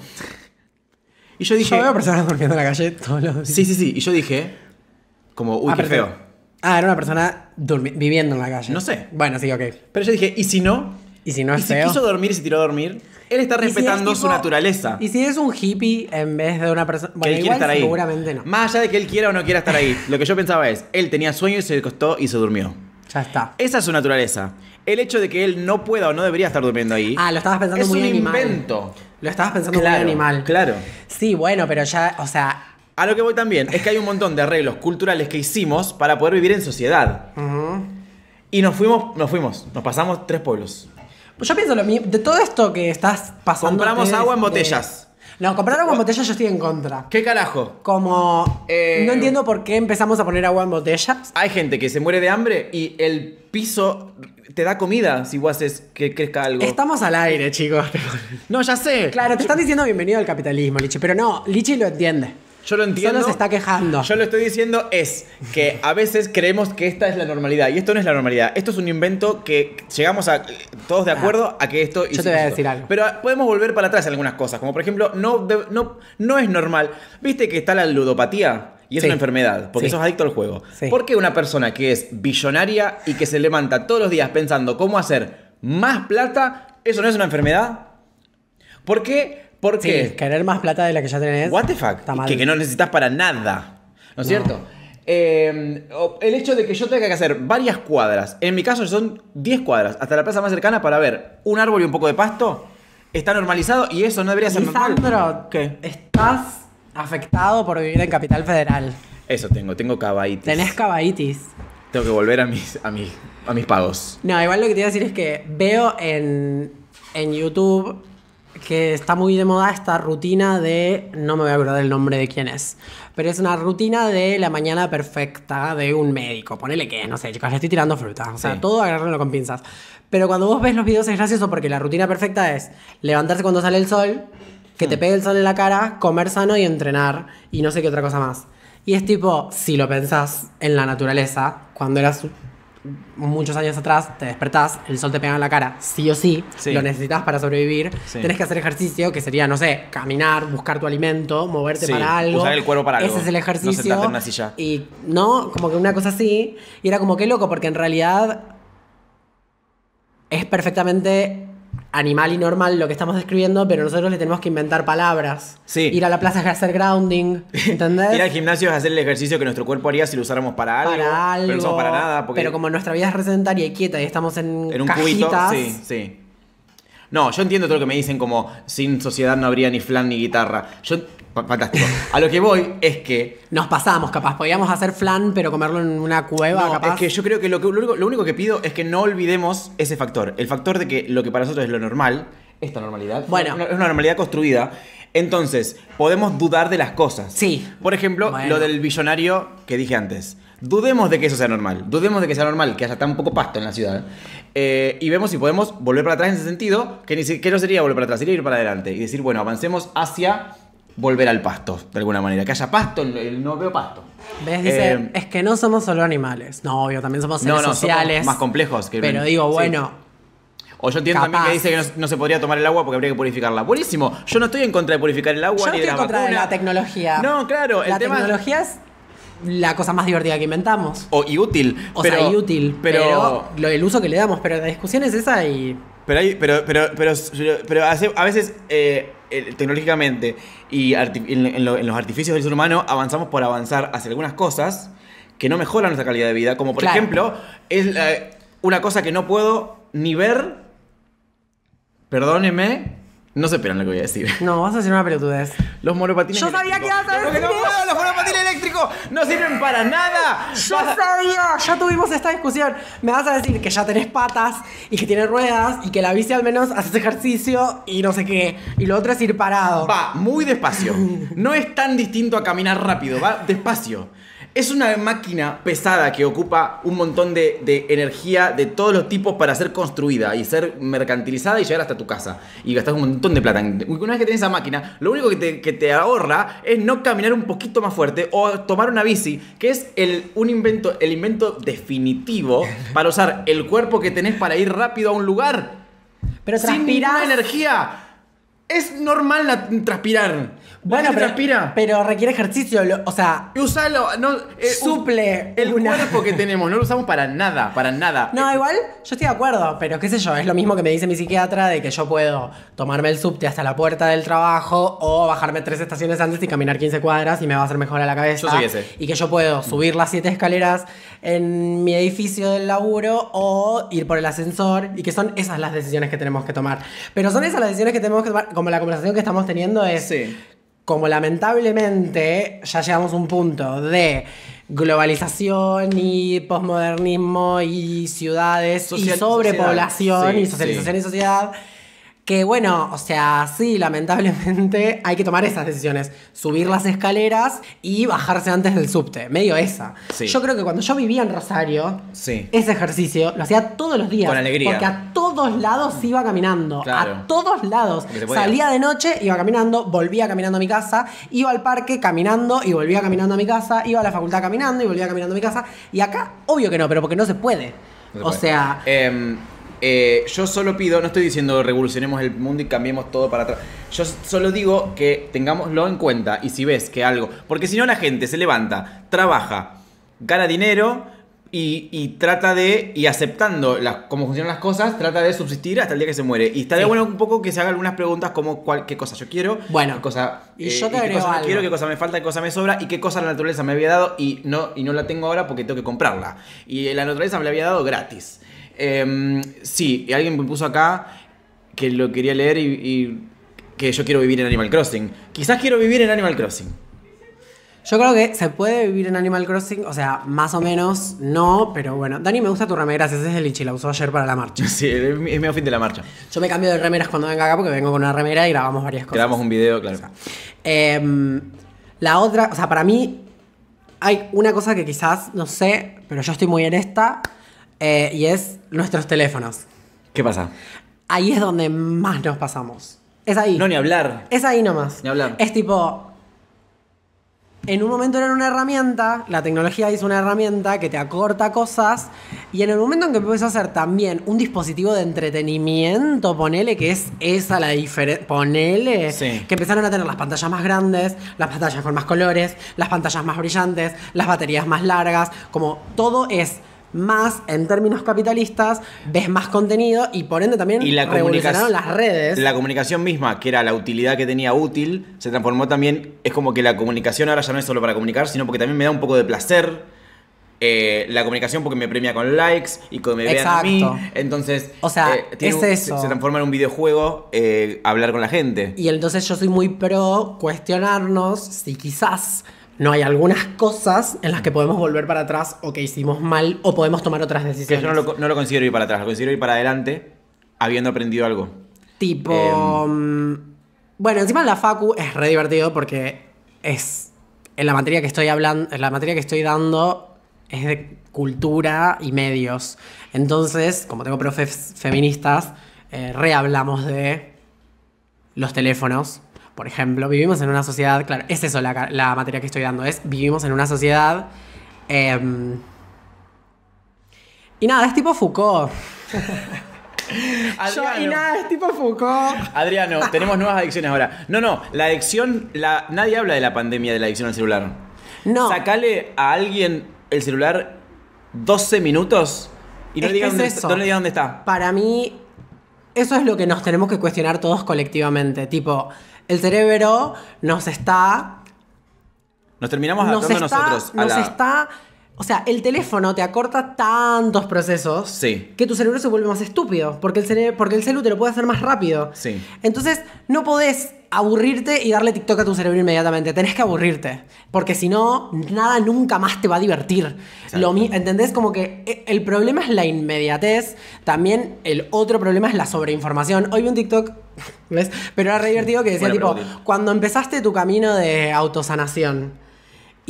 Speaker 2: Y yo dije. Yo veo personas durmiendo en la calle Sí, sí, sí. Y yo dije como, uy, qué feo. Ah, era una persona viviendo en la calle. No sé. Bueno, sí, ok. Pero yo dije, ¿y si no? ¿Y si no es feo? Si quiso dormir y se tiró a dormir? Él está respetando su naturaleza. ¿Y si es un hippie en vez de una persona? Bueno, que igual estar ahí. seguramente no.
Speaker 1: Más allá de que él quiera o no quiera estar ahí. lo que yo pensaba es, él tenía sueño y se acostó y se durmió. Ya está. Esa es su naturaleza. El hecho de que él no pueda o no debería estar durmiendo ahí. Ah, lo estabas pensando es un invento.
Speaker 2: Lo estabas pensando claro, un animal. Claro. Sí, bueno, pero ya, o sea,
Speaker 1: a lo que voy también es que hay un montón de arreglos culturales que hicimos para poder vivir en sociedad.
Speaker 2: Y nos fuimos, nos fuimos, nos pasamos tres pueblos. Pues yo pienso lo mismo, de todo esto que estás pasando. Compramos agua en botellas. No, comprar agua en botellas yo estoy en contra. ¿Qué carajo? Como. Eh, eh, no entiendo por qué empezamos a poner agua en botellas. Hay gente que se muere de hambre y el piso te da comida si vos haces que crezca algo. Estamos al aire, chicos. no, ya sé. Claro, te están diciendo bienvenido al capitalismo, Lichi, pero no, Lichi lo entiende. Yo lo entiendo. Solo se está quejando. Yo lo
Speaker 1: estoy diciendo es que a veces creemos que esta es la normalidad y esto no es la normalidad. Esto es un invento que llegamos a todos de acuerdo a que esto. Yo te voy a decir algo. Pero podemos volver para atrás en algunas cosas, como por ejemplo, no, no, no es normal. ¿Viste que está la ludopatía? Y es una enfermedad, porque eso sos adicto al juego. porque ¿Por qué una persona que es billonaria y que se levanta todos los días pensando cómo hacer más plata, eso no es una
Speaker 2: enfermedad? ¿Por qué ¿Por qué? querer más plata de la que ya tenés. ¿What the fuck? Que, no necesitas
Speaker 1: para nada. ¿No es cierto? Em, el hecho de que yo tenga que hacer varias cuadras, en mi caso son 10 cuadras, hasta la plaza más cercana para ver un árbol y un poco de pasto, está normalizado y eso no debería ser Lisandro, Sandro? ¿Qué? estás afectado
Speaker 2: por vivir en Capital Federal.
Speaker 1: Eso tengo, tengo cabaitis. Tenés cabaitis. Tengo que volver a mis, a, mis, a mis pagos.
Speaker 2: No, igual lo que te iba a decir es que veo en, en YouTube que está muy de moda esta rutina de, no me voy a acordar el nombre de quién es, pero es una rutina de la mañana perfecta de un médico, ponele que, no sé, chicas, le estoy tirando fruta, o sea, todo agarrarlo con pinzas. Pero cuando vos ves los videos es gracioso porque la rutina perfecta es levantarse cuando sale el sol, que te mm. pegue el sol en la cara, comer sano y entrenar y no sé qué otra cosa más. Y es tipo, si lo pensás en la naturaleza, cuando eras muchos años atrás te despertás, el sol te pega en la cara, sí o sí, lo necesitas para sobrevivir, tenés que hacer ejercicio, que sería, no sé, caminar, buscar tu alimento, moverte para algo. Usar el cuerpo para algo. Ese es el ejercicio. Y no, como que una cosa así. Y era como que loco, porque en realidad es perfectamente animal y normal lo que estamos describiendo, pero nosotros le tenemos que inventar palabras. Sí. Ir a la plaza es hacer grounding, ¿entendés? Ir al
Speaker 1: gimnasio es hacer el ejercicio que nuestro cuerpo haría si lo usáramos para algo. Para algo. Pero no para nada. Pero como
Speaker 2: nuestra vida es residentaria y quieta y estamos en, en un cubito, sí,
Speaker 1: sí. No, yo entiendo todo lo que me dicen como sin sociedad no habría ni flan ni guitarra. Yo Fantástico. A lo que voy es que.
Speaker 2: Nos pasamos, capaz. Podíamos hacer flan, pero comerlo en una cueva, capaz. Es que
Speaker 1: yo creo que, lo, único, que pido es que no olvidemos ese factor. El factor de que lo que para nosotros es lo normal, esta normalidad, es una normalidad construida. Entonces, podemos dudar de las cosas. Sí. Por ejemplo, lo del billonario que dije antes. Dudemos de que eso sea normal. Dudemos de que sea normal que haya tan poco pasto en la ciudad. Eh, y vemos si podemos volver para atrás en ese sentido, que, ni no sería volver para atrás, sería ir para adelante. Y decir, bueno, avancemos hacia volver al pasto, de alguna manera. Que haya pasto, no veo pasto.
Speaker 2: ¿Ves? Dice, eh, es que no somos solo animales. No, obvio, también somos seres sociales. más complejos que Pero digo, bueno.
Speaker 1: O yo entiendo también que dice que no, se podría tomar el agua porque habría que purificarla. Buenísimo. Yo no estoy en contra de purificar el agua ni de la en contra de la
Speaker 2: tecnología. No, claro. El la la cosa más divertida que inventamos.
Speaker 1: O y útil. O pero, sea, útil. Pero,
Speaker 2: el uso que le damos, pero la discusión es esa y.
Speaker 1: Pero hay, pero, pero, pero, a veces eh, tecnológicamente y en, los artificios del ser humano avanzamos por avanzar hacia algunas cosas que no mejoran nuestra calidad de vida. Como por ejemplo, es eh, una cosa que no puedo ni ver.
Speaker 2: Perdóneme, no se esperan lo que voy a decir. No, vas a hacer una pelotudez. Los monopatines. Yo sabía que ibas a decir. No, los monopatines eléctricos no sirven para nada. Yo sabía, ya tuvimos esta discusión. Me vas a decir que ya tenés patas y que tienes ruedas y que la bici al menos haces ejercicio y no sé qué. Y lo otro es ir parado. Va muy despacio. No es tan distinto
Speaker 1: a caminar rápido, va despacio. Es una máquina pesada que ocupa un montón de, energía de todos los tipos para ser construida y ser mercantilizada y llegar hasta tu casa. Y gastas un montón de plata. Una vez que tienes esa máquina, lo único que te, ahorra es no caminar un poquito más fuerte o tomar una bici, que es el, un invento, definitivo para usar el cuerpo que tenés para ir rápido a un lugar. Pero sin ninguna
Speaker 2: energía. Es normal transpirar. Bueno, pero, pero requiere ejercicio, o sea... Usalo, no... Eh, suple el cuerpo que tenemos, no lo usamos para nada, para nada. No, igual, yo estoy de acuerdo, pero qué sé yo, es lo mismo que me dice mi psiquiatra de que yo puedo tomarme el subte hasta la puerta del trabajo o bajarme tres estaciones antes y caminar 15 cuadras y me va a hacer mejor a la cabeza. Y que yo puedo mm. subir las siete escaleras en mi edificio del laburo o ir por el ascensor y que son esas las decisiones que tenemos que tomar. Pero son esas las decisiones que tenemos que tomar como la conversación que estamos teniendo es... Como lamentablemente ya llegamos a un punto de globalización y posmodernismo y ciudades y sobrepoblación y socialización y sociedad que bueno, o sea, sí, lamentablemente hay que tomar esas decisiones. Subir las escaleras y bajarse antes del subte. Medio esa. Yo creo que cuando yo vivía en Rosario, ese ejercicio lo hacía todos los días. Con alegría. Porque a todos lados iba caminando. A todos lados. Salía de noche, iba caminando, volvía caminando a mi casa, iba al parque caminando y volvía caminando a mi casa, iba a la facultad caminando y volvía caminando a mi casa. Y acá, obvio que no, pero porque no se puede.
Speaker 1: o sea... Em, eh, yo solo pido, no estoy diciendo revolucionemos el mundo y cambiemos todo para atrás. Yo solo digo que tengámoslo en cuenta y si ves que algo. Porque si no, la gente se levanta, trabaja, gana dinero y, trata de. Y aceptando la, cómo funcionan las cosas, trata de subsistir hasta el día que se muere. Y estaría bueno un poco que se haga algunas preguntas como qué cosa yo quiero, bueno, qué cosa, y eh, yo quiero, cosa me falta, qué cosa me sobra y qué cosa la naturaleza me había dado y no, y no la tengo ahora porque tengo que comprarla. Y la naturaleza me la había dado gratis. Em, sí, alguien me puso acá que lo quería leer y, que yo quiero vivir en Animal Crossing. Quizás quiero vivir en Animal Crossing.
Speaker 2: Yo creo que se puede vivir en Animal Crossing, o sea, más o menos no, pero bueno. Dani, me gusta tu remera, ese es el Lichi, la usó ayer para la marcha. Sí, es mi, fin de la marcha. Yo me cambio de remeras cuando venga acá porque vengo con una remera y grabamos varias cosas. Grabamos un video, claro. Em, la otra, o sea, para mí hay una cosa que quizás, no sé, pero yo estoy muy en esta, eh, y es nuestros teléfonos. ¿Qué pasa? Ahí es donde más nos pasamos. Es ahí. No, ni hablar. Es ahí nomás. Ni hablar. Es tipo. En un momento era una herramienta, la tecnología es una herramienta que te acorta cosas, y en el momento en que puedes hacer también un dispositivo de entretenimiento, ponele que es esa la diferencia, ponele que empezaron a tener las pantallas más grandes, las pantallas con más colores, las pantallas más brillantes, las baterías más largas, como todo es más en términos capitalistas, ves más contenido y por ende también y la revolucionaron las redes. La
Speaker 1: comunicación misma, que era la utilidad que tenía útil, se transformó también, es como que la comunicación ahora ya no es solo para comunicar, sino porque también me da un poco de placer. Eh, la comunicación porque me premia con likes y con me vean a mí. Entonces,
Speaker 2: o sea, eh, es eso. Se,
Speaker 1: transforma en un videojuego eh, hablar con la gente.
Speaker 2: Y entonces yo soy muy pro cuestionarnos si quizás no hay algunas cosas en las que podemos volver para atrás o que hicimos mal o podemos tomar otras decisiones. yo
Speaker 1: no lo, considero ir para atrás, lo considero ir para adelante habiendo aprendido algo.
Speaker 2: Tipo... Eh, mm, bueno, encima la Facu es re divertido porque es... En la materia que estoy hablando, en la materia que estoy dando es de cultura y medios. Entonces, como tengo profes feministas, eh, re hablamos de los teléfonos, por ejemplo, vivimos en una sociedad, claro, es eso la, materia que estoy dando, es vivimos en una sociedad... Em, y nada, es tipo Foucault. y nada, es tipo Foucault.
Speaker 1: Adriano, tenemos nuevas adicciones ahora. No, no, la adicción, la, nadie habla de la pandemia de la adicción al celular. No. Sacale a alguien el celular 12 minutos y no, le diga dónde, dónde
Speaker 2: está. Para mí, eso es lo que nos tenemos que cuestionar todos colectivamente. Tipo, el cerebro nos está...
Speaker 1: Nos terminamos nosotros. A nos
Speaker 2: está... O sea, el teléfono te acorta tantos procesos que tu cerebro se vuelve más estúpido, porque el, cerebro, porque el celu te lo puede hacer más rápido. Sí. Entonces, no podés aburrirte y darle TikTok a tu cerebro inmediatamente. Tenés que aburrirte. Porque si no, nada nunca más te va a divertir. Lo ¿Entendés? Como que eh, el problema es la inmediatez. También el otro problema es la sobreinformación. Hoy vi un TikTok, ¿ves? Pero era re divertido que decía, tipo, cuando empezaste tu camino de autosanación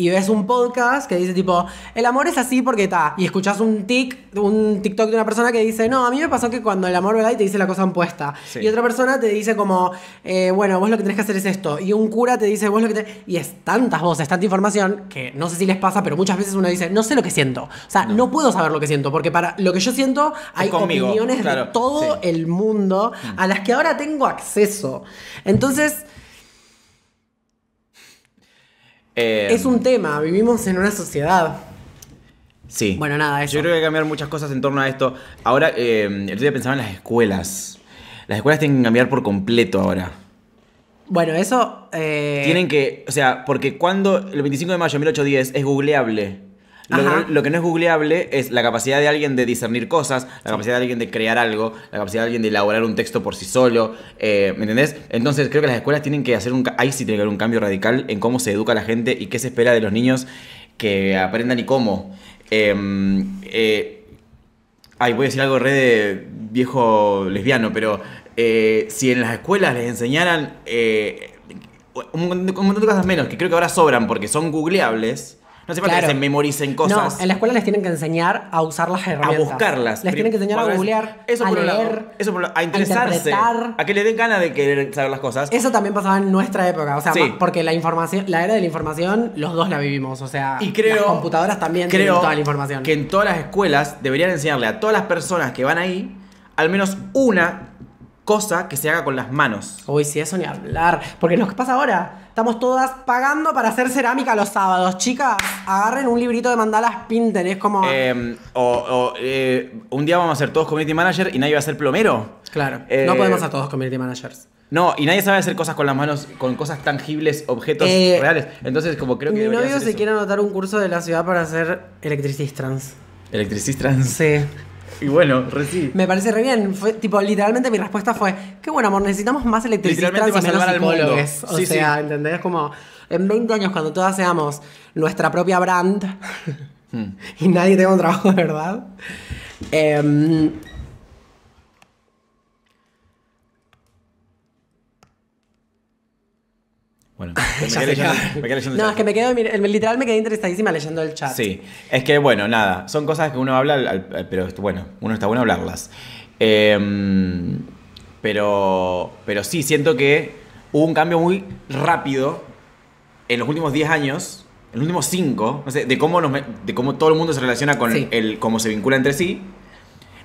Speaker 2: y ves un podcast que dice tipo, el amor es así porque está. Y escuchás un tic, un TikTok de una persona que dice, no, a mí me pasó que cuando el amor ¿verdad? y te dice la cosa impuesta. Y otra persona te dice como, eh, bueno, vos lo que tenés que hacer es esto. Y un cura te dice, vos lo que tenés... Y es tantas voces, tanta información, que no sé si les pasa, pero muchas veces uno dice, no sé lo que siento. O sea, no, puedo saber lo que siento, porque para lo que yo siento hay opiniones de todo el mundo mm. a las que ahora tengo acceso. Entonces... Eh, es un tema, vivimos en una sociedad. Sí. Bueno, nada, eso. Yo creo que hay que cambiar muchas
Speaker 1: cosas en torno a esto. Ahora, eh, el día pensaba en las escuelas. Las escuelas tienen que cambiar por completo ahora.
Speaker 2: Bueno, eso. Eh,
Speaker 1: tienen que. O sea, porque cuando el 25 de mayo de 1810 es googleable. Lo que, no es googleable es la capacidad de alguien de discernir cosas, la capacidad de alguien de crear algo, la capacidad de alguien de elaborar un texto por sí solo. Eh, ¿Me entendés? Entonces creo que las escuelas tienen que hacer un. Ahí sí tiene que haber un cambio radical en cómo se educa la gente y qué se espera de los niños que aprendan y cómo. Em, eh, ay, voy a decir algo re de viejo lesbiano, pero eh, si en las escuelas les enseñaran un montón de cosas menos, que creo que ahora sobran porque son googleables no hace que se memoricen cosas. No,
Speaker 2: en la escuela les tienen que enseñar a usar las herramientas. A buscarlas. Les tienen que enseñar a googlear, a leer,
Speaker 1: a interesarse. A, que le den ganas de querer saber las cosas.
Speaker 2: Eso también pasaba en nuestra época. O sea, porque la información, la era de la información, los dos la vivimos. O sea, y creo, computadoras también creo toda la
Speaker 1: información. Que en todas las escuelas deberían enseñarle a todas las personas que van ahí al menos una cosa que se haga con las
Speaker 2: manos. Uy, si eso ni hablar. Porque lo que pasa ahora, Estamos todas pagando para hacer cerámica los sábados. Chicas, agarren un librito de mandalas pinten, Es como. Em, o
Speaker 1: eh, un día vamos a ser todos community manager y nadie va a ser plomero.
Speaker 2: Claro. Eh, no podemos ser todos community managers.
Speaker 1: No, y nadie sabe hacer cosas con las manos, con cosas tangibles, objetos eh, reales. Entonces, como creo que. Mi novio se
Speaker 2: quiere anotar un curso de la ciudad para hacer electricis trans.
Speaker 1: ¿Electricis trans? Sí. Y bueno, recién.
Speaker 2: Me parece re bien. tipo, literalmente mi respuesta fue, qué bueno, amor, necesitamos más electricidad y al psicólogos. O sea, ¿entendés? Como en 20 años, cuando todas seamos nuestra propia brand hmm.
Speaker 1: y nadie tenga un trabajo de verdad.
Speaker 2: Em,
Speaker 1: Bueno, me quedé, No, es que
Speaker 2: me literal me quedé interesadísima leyendo el chat.
Speaker 1: Sí, es que bueno, nada, son cosas que uno habla, pero bueno, uno está bueno hablarlas. Em, pero, pero sí, siento que hubo un cambio muy rápido en los últimos 10 años, en los últimos 5, sé, de cómo, nos, de cómo todo el mundo se relaciona con el, cómo se vincula entre sí.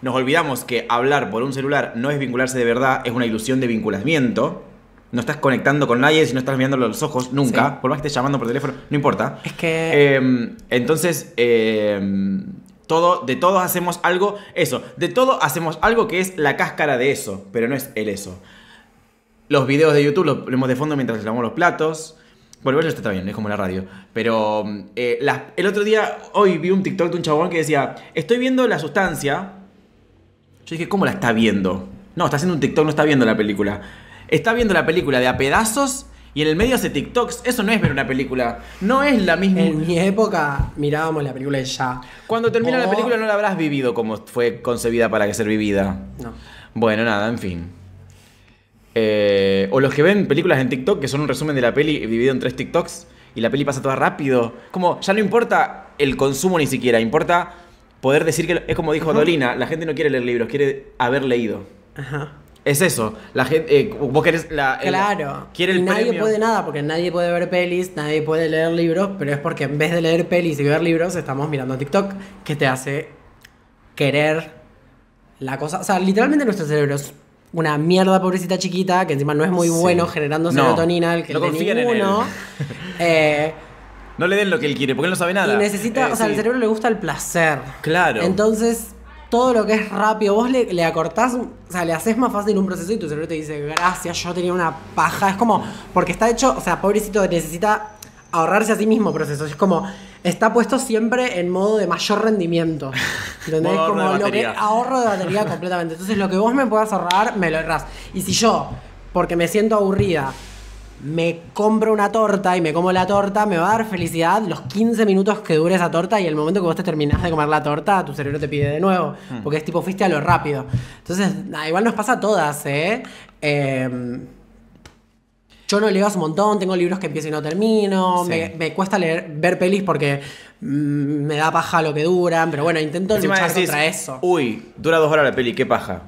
Speaker 1: Nos olvidamos que hablar por un celular no es vincularse de verdad, es una ilusión de vinculamiento no estás conectando con nadie, si no estás mirándolo los ojos, nunca, por más que estés llamando por teléfono, no importa.
Speaker 2: Es que...
Speaker 1: Em, entonces, em, todo, de todos hacemos algo, eso, de todo hacemos algo que es la cáscara de eso, pero no es el eso. Los videos de YouTube los ponemos de fondo mientras lavamos los platos. Bueno, está bien, es como la radio. Pero em, eh, el otro día, hoy vi un TikTok de un chabón que decía, estoy viendo la sustancia. Yo dije, ¿cómo la está viendo? No, está haciendo un TikTok, no está viendo la película está viendo la película de a pedazos y en el medio hace TikToks. Eso no es ver una película.
Speaker 2: No es la misma. En mi época mirábamos la película de ya.
Speaker 1: Cuando termina la película no la habrás vivido como fue concebida para que ser vivida. No. Bueno, nada, en fin. Eh, o los que ven películas en TikTok que son un resumen de la peli dividido en tres TikToks y la peli pasa toda rápido. Como ya no importa el consumo ni siquiera, importa poder decir que es como dijo Dolina, la gente no quiere leer libros, quiere haber leído. Ajá. Es eso, la gente, eh, vos querés la... Claro, el, nadie puede
Speaker 2: nada, porque nadie puede ver pelis, nadie puede leer libros, pero es porque en vez de leer pelis y ver libros, estamos mirando TikTok, que te hace querer la cosa. O sea, literalmente nuestro cerebro es una mierda pobrecita chiquita, que encima no es muy bueno generando serotonina, el que no confía En eh,
Speaker 1: no le den lo que él quiere, porque él no sabe nada. Y necesita, o sea, al eh, cerebro
Speaker 2: le gusta el placer. Claro. Entonces, todo lo que es rápido, vos le, acortás, o sea, le haces más fácil un proceso y tu cerebro te dice, gracias, yo tenía una paja. Es como, porque está hecho, o sea, pobrecito, necesita ahorrarse a sí mismo procesos. Es como, está puesto siempre en modo de mayor rendimiento. ¿Entendés? como lo que ahorro de batería completamente. Entonces, lo que vos me puedas ahorrar, me lo erras Y si yo, porque me siento aburrida, me compro una torta y me como la torta, me va a dar felicidad los 15 minutos que dure esa torta y el momento que vos te terminás de comer la torta, tu cerebro te pide de nuevo, mm. porque es tipo, fuiste a lo rápido. Entonces, igual nos pasa a todas, ¿eh? Em, yo no leo hace un montón, tengo libros que empiezo y no termino, me, cuesta leer, ver pelis porque mm, me da paja lo que duran, pero bueno, intento luchar contra eso.
Speaker 1: Uy, dura dos horas la peli, qué paja.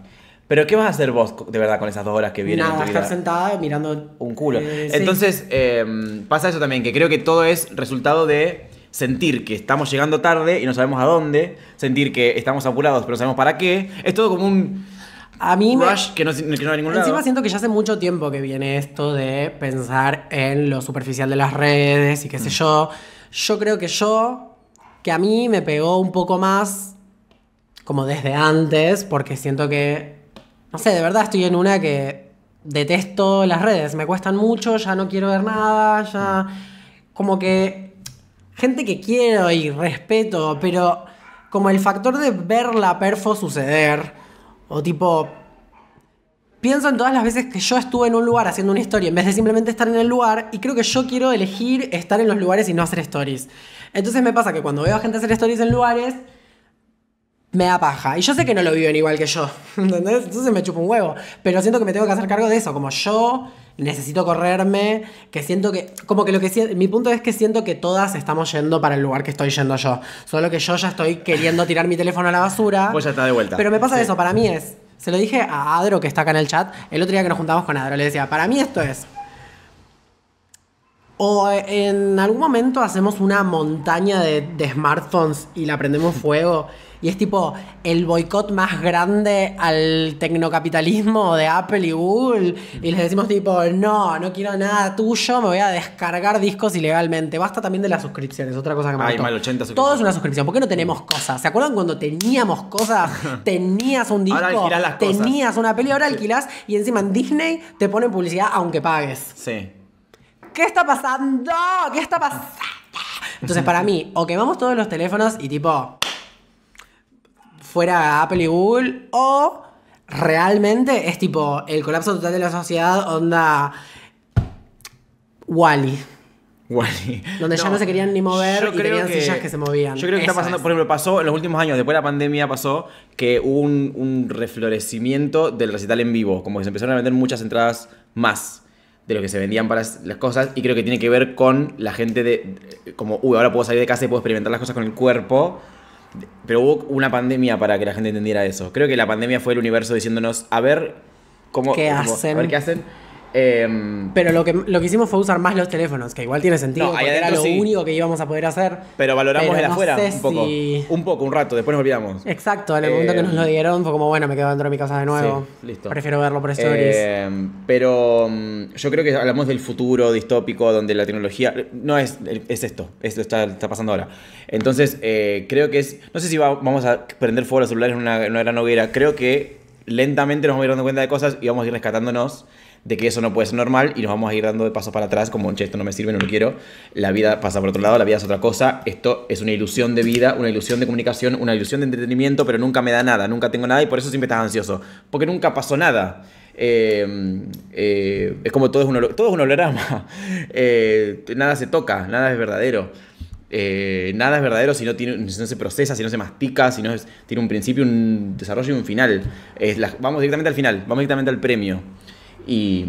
Speaker 1: Pero ¿qué vas a hacer vos de verdad con esas dos horas que vienen? Nada, estar
Speaker 2: sentada mirando... Un culo. Eh, Entonces,
Speaker 1: em, pasa eso también, que creo que todo es resultado de sentir que estamos llegando tarde y no sabemos a dónde, sentir que estamos apurados pero no sabemos para qué. Es todo como un... A mí rush que no, que no Encima siento que ya
Speaker 2: hace mucho tiempo que viene esto de pensar en lo superficial de las redes y qué sé mm. yo. Yo creo que yo, que a mí me pegó un poco más como desde antes, porque siento que no sé, de verdad estoy en una que detesto las redes, me cuestan mucho, ya no quiero ver nada, ya. Como que. Gente que quiero y respeto, pero como el factor de ver la perfo suceder, o tipo. Pienso en todas las veces que yo estuve en un lugar haciendo una historia en vez de simplemente estar en el lugar, y creo que yo quiero elegir estar en los lugares y no hacer stories. Entonces me pasa que cuando veo a gente hacer stories en lugares me da paja. Y yo sé que no lo viven igual que yo, ¿entendés? Entonces me chupo un huevo. Pero siento que me tengo que hacer cargo de eso, como yo necesito correrme, que siento que, como que lo que mi punto es que siento que todas estamos yendo para el lugar que estoy yendo yo, solo que yo ya estoy queriendo tirar mi teléfono a la basura. Pues ya está de vuelta. Pero me pasa eso, para mí es, se lo dije a Adro que está acá en el chat, el otro día que nos juntamos con Adro, le decía, para mí esto es o eh, en algún momento hacemos una montaña de, smartphones y la prendemos fuego. Y es tipo el boicot más grande al tecnocapitalismo de Apple y Google. Y les decimos tipo, no, no quiero nada tuyo, me voy a descargar discos ilegalmente. Basta también de las suscripciones, otra cosa que me Ay, 80
Speaker 1: Todo es una suscripción.
Speaker 2: ¿Por qué no tenemos cosas? ¿Se acuerdan cuando teníamos cosas? Tenías un disco, tenías una peli, ahora alquilás y encima en Disney te ponen publicidad aunque pagues. Sí. ¿Qué está pasando? ¿Qué está pasando? Entonces, para mí, o quemamos todos los teléfonos y tipo. fuera Apple y Google, o realmente es tipo el colapso total de la sociedad, onda. Wally. Wally. Donde ya no se querían ni mover y tenían que, sillas que se movían. Yo creo que está pasando,
Speaker 1: por ejemplo, pasó en los últimos años, después de la pandemia, pasó que hubo un, reflorecimiento del recital en vivo. Como que se empezaron a vender muchas entradas más de lo que se vendían para las cosas y creo que tiene que ver con la gente de, como, uy, ahora puedo salir de casa y puedo experimentar las cosas con el cuerpo. Pero hubo una pandemia para que la gente entendiera eso. Creo que la pandemia fue el universo diciéndonos, a ver cómo... ¿Qué hacen? A ver qué
Speaker 2: hacen Em, pero lo que, lo que hicimos fue usar más los teléfonos, que igual tiene sentido, no, porque era lo único que íbamos a poder hacer. Pero valoramos el afuera un poco.
Speaker 1: Un poco, un rato, después nos olvidamos.
Speaker 2: Exacto, en el momento que nos lo em, dieron fue como, bueno, me quedo dentro de mi casa de nuevo. listo. Prefiero verlo por stories.
Speaker 1: Em, pero yo creo que hablamos del futuro distópico donde la tecnología. No es, es esto, esto está, está pasando ahora. Entonces, eh, creo que es. No sé si vamos a prender fuego a los celulares en una, en una gran hoguera. Creo que lentamente nos vamos a ir dando cuenta de cosas y vamos a ir rescatándonos de que eso no puede ser normal y nos vamos a ir dando de pasos para atrás como, che, esto no me sirve, no lo quiero, la vida pasa por otro lado, la vida es otra cosa, esto es una ilusión de vida, una ilusión de comunicación, una ilusión de entretenimiento, pero nunca me da nada, nunca tengo nada y por eso siempre estás ansioso, porque nunca pasó nada. Em, eh, es como todo es un, holograma, eh, nada se toca, nada es verdadero. Eh, nada es verdadero si no, tiene, se procesa, si no se mastica, si no tiene un principio, un desarrollo y un final. vamos directamente al final, vamos directamente al premio. Y,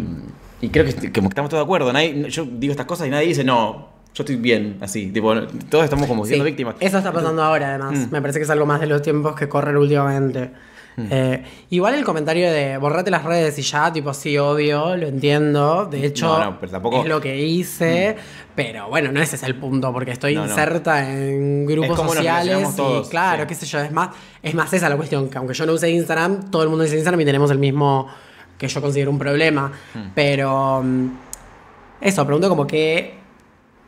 Speaker 1: creo que, estamos todos de acuerdo. yo digo estas cosas y nadie dice, no, yo estoy bien, así. Tipo, todos estamos como siendo víctimas. Eso
Speaker 2: está pasando ahora, además. Mm. Me parece que es algo más de los tiempos que corren últimamente. Mm. Eh, igual el comentario de borrate las redes y ya, tipo, sí, obvio, lo entiendo. De hecho, es lo que hice. Mm. Pero bueno, no ese es el punto, porque estoy inserta en grupos sociales. y, claro, qué sé yo. Es más, es más esa la cuestión, que aunque yo no use Instagram, todo el mundo dice Instagram y tenemos el mismo que yo considero un problema. Mm. Pero mm, eso, pregunto como que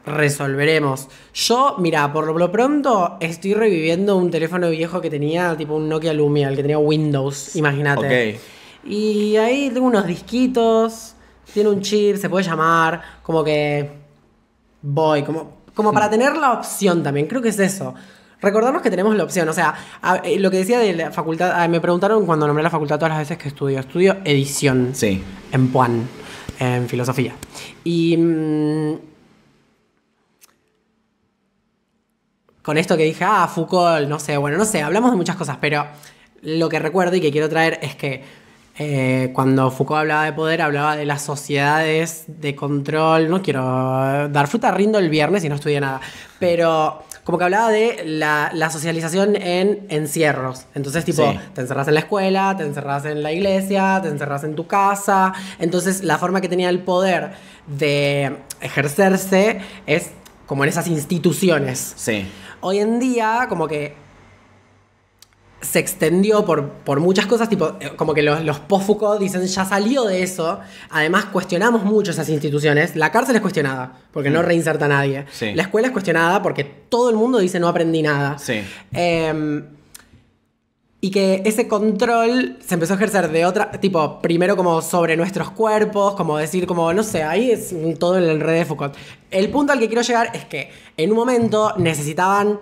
Speaker 2: resolveremos. Yo, mira, por lo pronto estoy reviviendo un teléfono viejo que tenía, tipo un Nokia Lumia, el que tenía Windows, imagínate. Okay. Y ahí tengo unos disquitos, tiene un chip, se puede llamar, como que voy, como, como para mm. tener la opción también, creo que es eso recordarnos que tenemos la opción. O sea, eh, lo que decía de la facultad, ah, me preguntaron cuando nombré la facultad todas las veces que estudio. Estudio edición. Sí. En Puan, en filosofía. Y. Mm, con esto que dije, ah, Foucault, no sé, bueno, no sé, hablamos de muchas cosas, pero lo que recuerdo y que quiero traer es que eh, cuando Foucault hablaba de poder, hablaba de las sociedades de control. No quiero dar fruta, rindo el viernes y no estudié nada. Pero como que hablaba de la, socialización en encierros. Entonces, tipo, te encerras en la escuela, te encerras en la iglesia, te encerras en tu casa. Entonces, la forma que tenía el poder de ejercerse es como en esas instituciones. Sí. Hoy en día, como que se extendió por, por, muchas cosas, tipo, eh, como que los, los post-Foucault dicen, ya salió de eso. Además, cuestionamos mucho esas instituciones. La cárcel es cuestionada, porque no mm. reinserta a nadie. La escuela es cuestionada porque todo el mundo dice, no aprendí nada. Em, y que ese control se empezó a ejercer de otra, tipo, primero como sobre nuestros cuerpos, como decir, como, no sé, ahí es todo en el red de Foucault. El punto al que quiero llegar es que en un momento necesitaban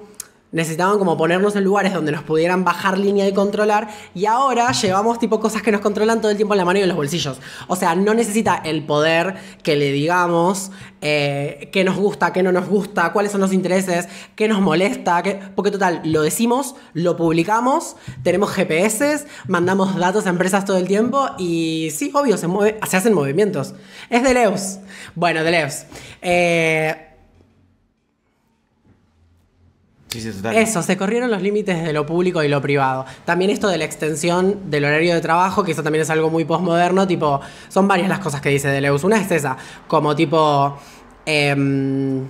Speaker 2: Necesitaban como ponernos en lugares donde nos pudieran bajar línea y controlar. Y ahora llevamos tipo cosas que nos controlan todo el tiempo en la mano y en los bolsillos. O sea, no necesita el poder que le digamos eh, qué nos gusta, qué no nos gusta, cuáles son los intereses, qué nos molesta. Porque total, lo decimos, lo publicamos, tenemos GPS, mandamos datos a empresas todo el tiempo y sí, obvio, se, mueve, se hacen movimientos. Es de leos Bueno, de leos Eh eso, se corrieron los límites de lo público y lo privado. También esto de la extensión del horario de trabajo, que eso también es algo muy posmoderno. tipo, son varias las cosas que dice Deleuze. Una es esa, como tipo... Em,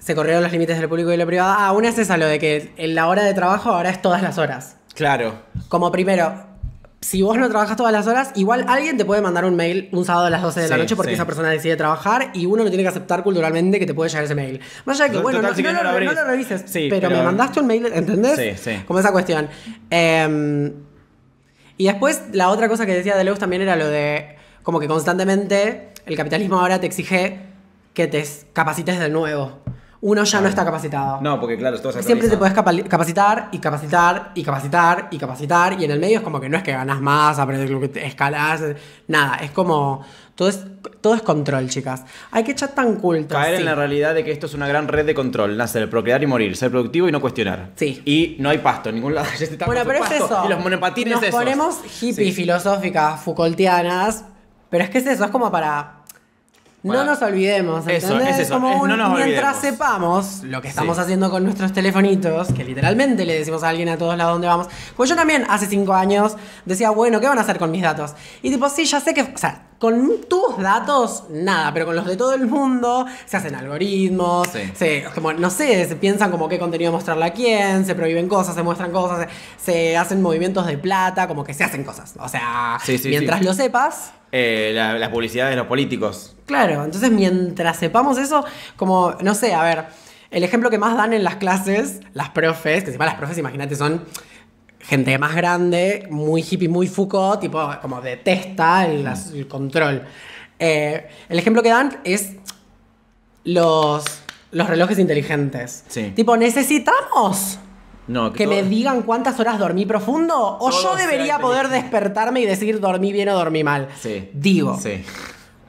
Speaker 2: se corrieron los límites de lo público y lo privado. Ah, una es esa, lo de que en la hora de trabajo ahora es todas las horas. Claro. Como primero, si vos no trabajas todas las horas, igual alguien te puede mandar un mail un sábado a las 12 de la noche porque esa persona decide trabajar y uno no tiene que aceptar culturalmente que te puede llegar ese mail. Más allá que, bueno, no, lo, revises, pero, me mandaste un mail, ¿entendés? Sí, sí. Como esa cuestión. Em, y después, la otra cosa que decía Deleuze también era lo de como que constantemente el capitalismo ahora te exige que te capacites de nuevo uno ya no está capacitado.
Speaker 1: No, porque claro, Siempre te
Speaker 2: podés capacitar y capacitar y capacitar y capacitar. Y en el medio es como que no es que ganas más, aprendes lo que escalás, nada. Es como. Todo es, todo es control, chicas. Hay que echar tan culto. Caer en la
Speaker 1: realidad de que esto es una gran red de control. Nacer, procrear y morir. Ser productivo y no cuestionar. Sí. Y no hay pasto en ningún lado. bueno, pero es eso. Y los monopatines Nos ponemos
Speaker 2: hippie filosóficas, Foucaultianas. Pero es que es eso, es como para no nos olvidemos, es Como mientras sepamos lo que estamos haciendo con nuestros telefonitos, que literalmente le decimos a alguien a todos lados dónde vamos. Pues yo también hace cinco años decía, bueno, ¿qué van a hacer con mis datos? Y tipo, sí, ya sé que. O sea, con tus datos, nada, pero con los de todo el mundo se hacen algoritmos, se, no sé, se piensan como qué contenido mostrarle a quién, se prohíben cosas, se muestran cosas, se, hacen movimientos de plata, como que se hacen cosas. O sea, mientras lo sepas.
Speaker 1: Eh, las publicidades de los políticos.
Speaker 2: Claro, entonces mientras sepamos eso, como, no sé, a ver, el ejemplo que más dan en las clases, las profes, que encima las profes, imagínate, son gente más grande, muy hippie, muy Foucault, tipo, como detesta el, mm. control. Eh, el ejemplo que dan es los, los relojes inteligentes. Tipo, necesitamos que, me digan cuántas horas dormí profundo o yo debería poder despertarme y decir dormí bien o dormí mal. Sí. Digo. Sí.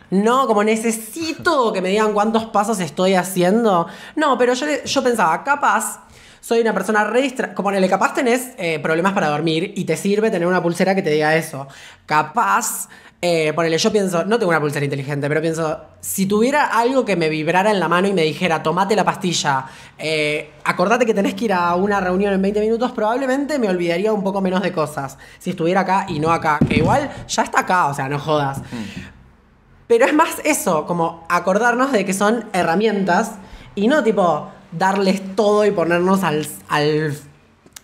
Speaker 2: No, como necesito que me digan cuántos pasos estoy haciendo. No, pero yo, yo pensaba, capaz soy una persona registra. Como en el capaz tenés eh, problemas para dormir y te sirve tener una pulsera que te diga eso. Capaz eh, ponele, yo pienso, no tengo una pulsera inteligente, pero pienso, si tuviera algo que me vibrara en la mano y me dijera, tomate la pastilla, eh, acordate que tenés que ir a una reunión en 20 minutos, probablemente me olvidaría un poco menos de cosas. Si estuviera acá y no acá, que igual ya está acá, o sea, no jodas. Mm. Pero es más eso, como acordarnos de que son herramientas y no tipo darles todo y ponernos al. al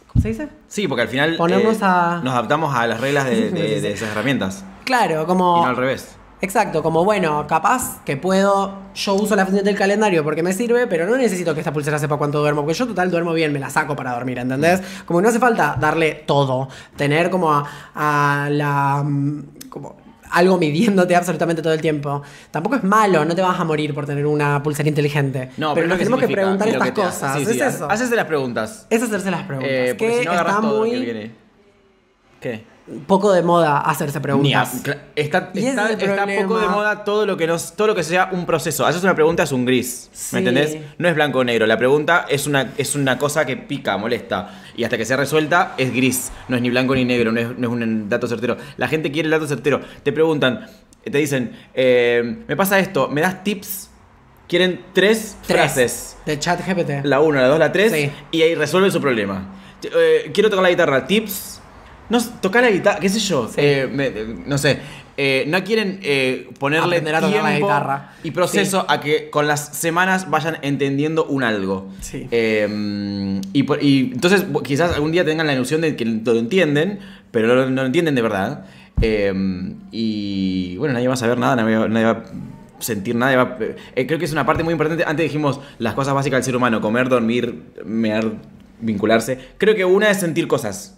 Speaker 2: ¿Cómo se dice? Sí,
Speaker 1: porque al final eh, nos adaptamos a las reglas de, esas herramientas.
Speaker 2: Claro, como... Y no al revés. Exacto, como bueno, capaz que puedo, yo uso la función del calendario porque me sirve, pero no necesito que esta pulsera sepa cuánto duermo, porque yo total duermo bien, me la saco para dormir, ¿entendés? Mm. Como no hace falta darle todo, tener como a, a la... Mm, como algo midiéndote absolutamente todo el tiempo. Tampoco es malo, no te vas a morir por tener una pulsera inteligente. No, pero, tenemos que preguntar estas cosas. es Hacerse las preguntas. Es hacerse las preguntas. Eh, si no está muy... Que viene. ¿Qué? poco de moda hacerse preguntas. está, está, poco de
Speaker 1: moda todo lo que todo lo que sea un proceso. Haces una pregunta es un gris. ¿Me entendés? No es blanco o negro. La pregunta es una, es una cosa que pica, molesta. Y hasta que sea resuelta, es gris. No es ni blanco ni negro, no es, un dato certero. La gente quiere el dato certero. Te preguntan, eh, te dicen, eh, me pasa esto, ¿me das tips? Quieren tres, frases.
Speaker 2: De chat GPT.
Speaker 1: La 1, la 2, la 3. Y ahí resuelven su problema. Eh, quiero tocar la guitarra, tips no, tocar la guitarra, qué sé yo. Eh, eh, no sé. Eh, no quieren ponerle la guitarra. y proceso a que con las semanas vayan entendiendo un algo. Em, y, entonces quizás algún día tengan la ilusión de que lo entienden, pero no, lo entienden de verdad. Em, y bueno, nadie va a saber nada, nadie va, a sentir nada. creo que es una parte muy importante. Antes dijimos las cosas básicas del ser humano, comer, dormir, mear, vincularse. Creo que una es sentir cosas.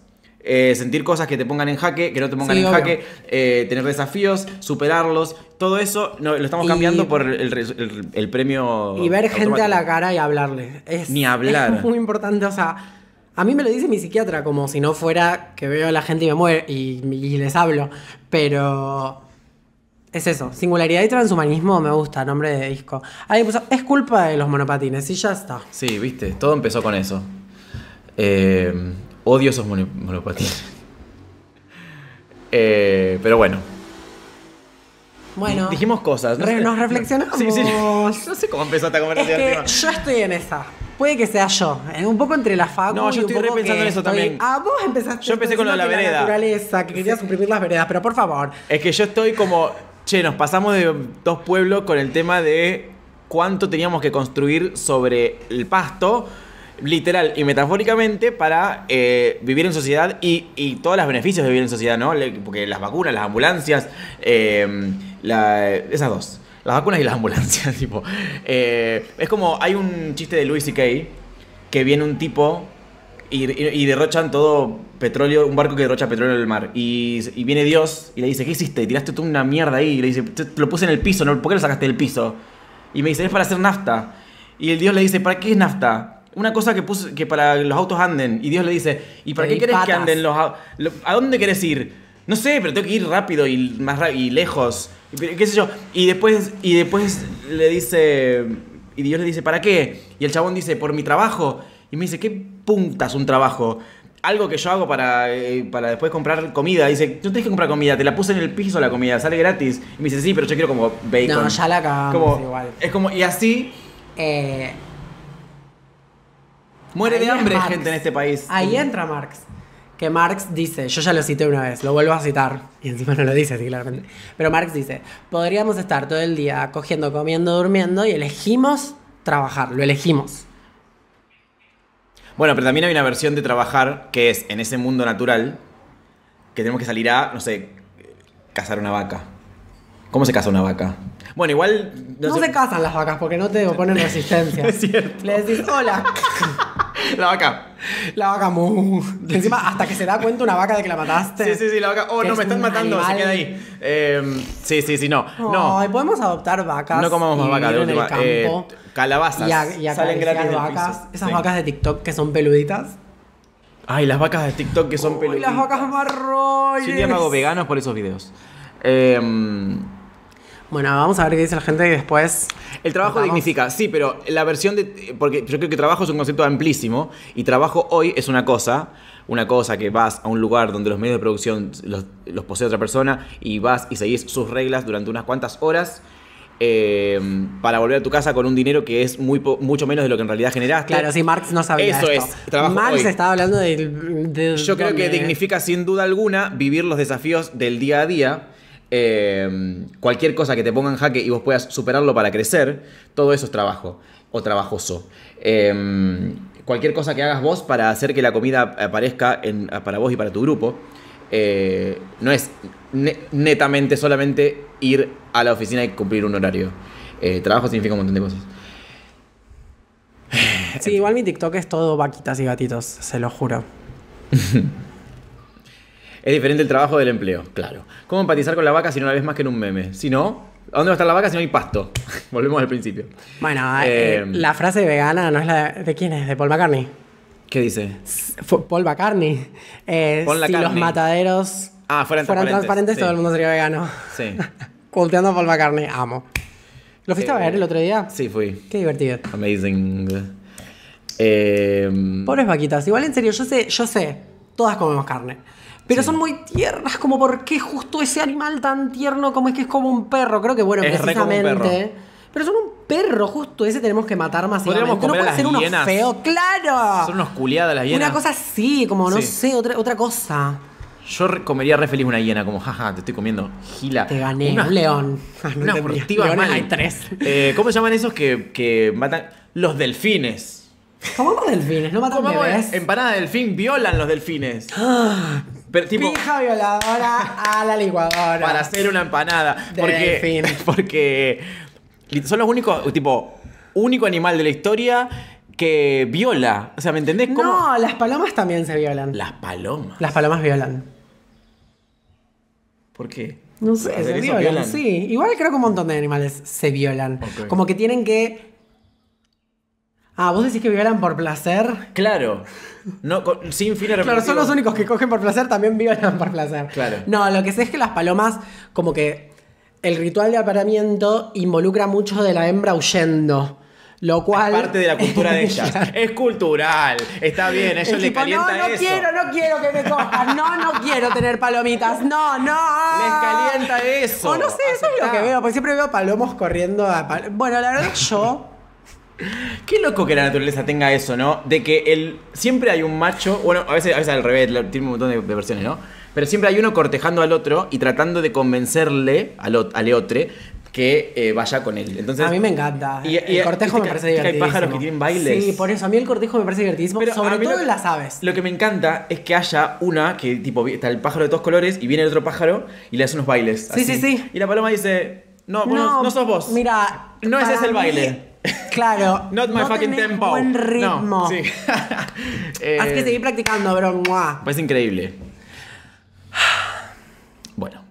Speaker 1: Eh, sentir cosas que te pongan en jaque, que no te pongan en jaque, eh, tener desafíos, superarlos, todo eso lo estamos cambiando por el, premio. Y ver gente a la
Speaker 2: cara y hablarle. Es, Ni hablar. Es muy importante, o sea. A mí me lo dice mi psiquiatra, como si no fuera que veo a la gente y me muero y, les hablo. Pero es eso, singularidad y transhumanismo me gusta, nombre de disco. Ahí puso, es culpa de los monopatines y ya está.
Speaker 1: Sí, viste, todo empezó con eso. Eh, Odio esos monopatines. Eh, pero bueno. Bueno. Dijimos cosas. nos reflexionamos. No sé cómo empezó esta conversación. Es que yo
Speaker 2: estoy en esa. Puede que sea yo. Eh, un poco entre la facu No, yo y un estoy repensando en eso también. Ah, vos empezaste. Yo empecé con la vereda. La naturaleza, que quería suprimir las veredas, pero por favor. Es que yo estoy como.
Speaker 1: Che, nos pasamos de dos pueblos con el tema de cuánto teníamos que construir sobre el pasto literal y metafóricamente para eh, vivir en sociedad y, todos los beneficios de vivir en sociedad, ¿no? Porque las vacunas, las ambulancias, eh, esas dos. Las vacunas y las ambulancias, tipo. Eh, es como, hay un chiste de Louis C.K. que viene un tipo y, y, derrochan todo petróleo, un barco que derrocha petróleo en el mar. Y, viene Dios y le dice, ¿qué hiciste? Tiraste tú una mierda ahí. Y le dice, lo puse en el piso, ¿no? ¿por qué lo sacaste del piso? Y me dice, es para hacer nafta. Y el Dios le dice, ¿para qué es nafta? una cosa que puso, que para los autos anden, y Dios le dice, ¿y para qué quieres que anden los autos? ¿A dónde quieres ir? No sé, pero tengo que ir rápido y más y lejos. Y, ¿Qué sé yo? Y después, y después le dice. Y Dios le dice, ¿para qué? Y el chabón dice, por mi trabajo. Y me dice, ¿qué puntas un trabajo? Algo que yo hago para, eh, para después comprar comida. Dice, no tienes que comprar comida, te la puse en el piso la comida, sale gratis. Y me dice, sí, pero yo quiero como bacon. No, ya
Speaker 2: la Es como, y así. Eh, Muere de hambre gente en este país. Ahí entra Marx. Que Marx dice, yo ya lo cité una vez, lo vuelvo a citar, y encima no lo dice así claramente, pero Marx dice, podríamos estar todo el día cogiendo, comiendo, durmiendo y elegimos trabajar, lo elegimos.
Speaker 1: Bueno, pero también hay una versión de trabajar que es en ese mundo natural que tenemos que salir a, no sé, cazar una vaca. ¿Cómo se casa una vaca?
Speaker 2: Bueno, igual. No, se... casan las vacas porque no te ponen resistencia. es cierto. Le decís, hola. la vaca. La vaca mu. Encima, hasta que se da cuenta una vaca de que la mataste. Sí, sí, sí, la vaca. Oh, no, me están matando, se queda
Speaker 1: ahí. Em, sí, sí, sí, no. No,
Speaker 2: podemos adoptar vacas. No comamos más vacas de última. Eh,
Speaker 1: calabazas. Y, salen gratis. Vacas, Esas vacas
Speaker 2: de TikTok que son peluditas.
Speaker 1: Ay, las vacas de TikTok que son peluditas. Y
Speaker 2: las vacas marrones. Sí, un día me hago veganos
Speaker 1: por esos videos. Eh.
Speaker 2: Bueno, vamos a ver qué dice la gente y después.
Speaker 1: El trabajo dignifica, sí, pero la versión de. Porque yo creo que trabajo es un concepto amplísimo y trabajo hoy es una cosa. Una cosa que vas a un lugar donde los medios de producción los, posee otra persona y vas y seguís sus reglas durante unas cuantas horas. Eh, para volver a tu casa con un dinero que es muy mucho menos de lo que en realidad generaste. Claro, sí, Marx no sabía. Eso es. Trabajo Marx estaba
Speaker 2: hablando de Yo creo que dignifica
Speaker 1: sin duda alguna vivir los desafíos del día a día Em, cualquier cosa que te ponga en jaque y vos puedas superarlo para crecer, todo eso es trabajo o trabajoso. Em, cualquier cosa que hagas vos para hacer que la comida aparezca para vos y para tu grupo, eh, no es netamente solamente ir a la oficina y cumplir un horario. Eh, trabajo significa un montón de cosas.
Speaker 2: Sí, igual mi TikTok es todo vaquitas y gatitos, se lo juro.
Speaker 1: Es diferente el trabajo del empleo, claro. ¿Cómo empatizar con la vaca si no la ves más que en un meme? Si no, dónde va a estar la vaca si no hay pasto? Volvemos al principio. Bueno, eh, eh, la
Speaker 2: frase vegana no es la de, quién es, de Paul McCartney. ¿Qué dice? Paul McCartney. Eh, si los mataderos
Speaker 1: ah, fueran, transparentes, todo el mundo sería vegano. Sí.
Speaker 2: Culteando a Paul McCartney, amo. ¿Lo fuiste a ver el otro día?
Speaker 1: Sí, fui. Qué divertido. Amazing.
Speaker 2: Pobres vaquitas. Igual en serio, yo sé, yo sé, todas comemos carne. Pero son muy tiernas, como por qué justo ese animal tan tierno como es que es como un perro. Creo que bueno, precisamente. Pero son un perro, justo ese tenemos que matar más. Podríamos comer no puede ser unos feo? claro. Son unos
Speaker 1: culiadas las hienas. Una cosa
Speaker 2: así, como no sé, otra, otra cosa.
Speaker 1: Yo comería re feliz una hiena, como jaja, te estoy comiendo gila. Te gané, un
Speaker 2: león. una furtiva mal. hay tres.
Speaker 1: Eh, ¿Cómo llaman esos que, que matan? Los delfines.
Speaker 2: ¿Cómo los delfines, no matan bebés. Empanada de delfín, violan los delfines.
Speaker 1: Ah, pero, tipo,
Speaker 2: violadora a la licuadora. Para hacer
Speaker 1: una empanada. Porque, porque son los únicos, tipo, único animal de la historia que viola. O sea, ¿me entendés? ¿Cómo? No,
Speaker 2: las palomas también se violan. Las palomas. Las palomas violan. ¿Por qué? No sé, se violan, sí. Igual creo que un montón de animales se violan. Como que tienen que. Ah, vos decís que violan por placer. Claro. No, sin repente. Claro, son los únicos que cogen por placer, también viven por placer. No, lo que sé es que las palomas, como que el ritual de apareamiento involucra mucho de la hembra huyendo. Lo cual. Es parte de
Speaker 1: la cultura de ellas. es cultural. Está bien, ellos le no, no quiero,
Speaker 2: no quiero que me cojan. No, no quiero tener palomitas. No, no. Les calienta eso. O no sé, eso es lo que veo. Porque siempre veo palomos corriendo a Bueno, la verdad, yo Qué
Speaker 1: loco que la naturaleza tenga eso, ¿no? De que el, siempre hay un macho, bueno, a veces, a veces al revés, tiene un montón de, versiones, ¿no? Pero siempre hay uno cortejando al otro y tratando de convencerle al, al otro que eh, vaya con él. Entonces, a mí me encanta. Y, el cortejo me parece divertido. Hay pájaros que tienen bailes. Sí,
Speaker 2: por eso. A mí el cortejo me parece divertidísimo. Pero sobre todo en las aves. Lo que me encanta es que haya
Speaker 1: una que, tipo, está el pájaro de dos colores y viene el otro pájaro y le hace unos bailes. Sí, sí,
Speaker 2: sí. Y la paloma dice: No, no, no sos vos. Mira. No ese es el baile. Claro. Not my no fucking tenés tempo. Buen ritmo. Eh, que seguir practicando, bro.
Speaker 1: Pues increíble.
Speaker 2: Bueno.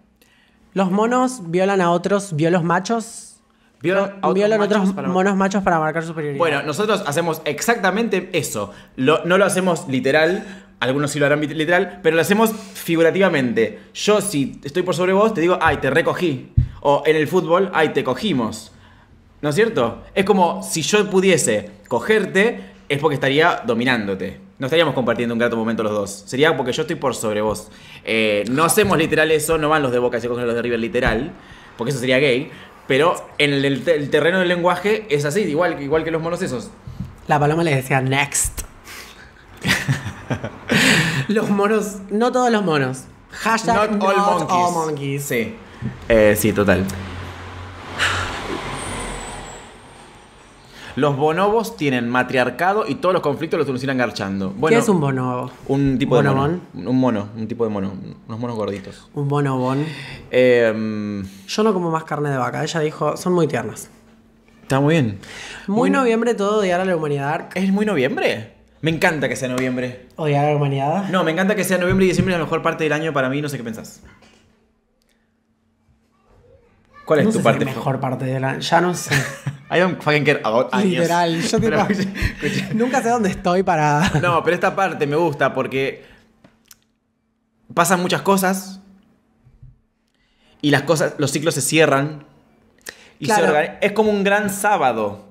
Speaker 2: ¿Los monos violan a otros violos machos? Violan, a otros monos machos para marcar superioridad. Bueno,
Speaker 1: nosotros hacemos exactamente eso. no lo hacemos literal, algunos sí lo harán literal, pero lo hacemos figurativamente. Yo si estoy por sobre vos, te digo, ay, te recogí. O en el fútbol, ay, te cogimos. ¿No es cierto? Es como si yo pudiese cogerte, es porque estaría dominándote. No estaríamos compartiendo un grato momento los dos. Sería porque yo estoy por sobre vos. Eh, no hacemos literal eso, no van los de Boca y los de River literal, porque eso sería gay. Pero en el, terreno del lenguaje es así, igual, igual que los monos esos.
Speaker 2: La paloma le decía next. los monos, no todos los monos. Hashtag not, all, monkeys. Sí,
Speaker 1: eh, sí, total. Los bonobos tienen matriarcado y todos los conflictos los solucionan garchando. ¿Qué es un bonobo?
Speaker 2: Un tipo de mono. Un mono, un tipo de mono. Unos monos gorditos. Un bonobón. Em, Yo no como más carne de vaca. Ella dijo, son muy tiernas. Está muy bien. Muy, noviembre todo odiar a la
Speaker 1: humanidad. ¿Es muy noviembre? Me encanta que sea noviembre.
Speaker 2: ¿Odiar a la humanidad?
Speaker 1: No, me encanta que sea noviembre y diciembre la mejor parte del año para mí. No sé qué pensás. ¿Cuál es tu parte? es la mejor
Speaker 2: parte del año. Ya no sé.
Speaker 1: I don't fucking care Literal, yo
Speaker 2: nunca sé dónde estoy para...
Speaker 1: No, pero esta parte me gusta porque pasan muchas cosas y las cosas, los ciclos se cierran. Y es como un gran sábado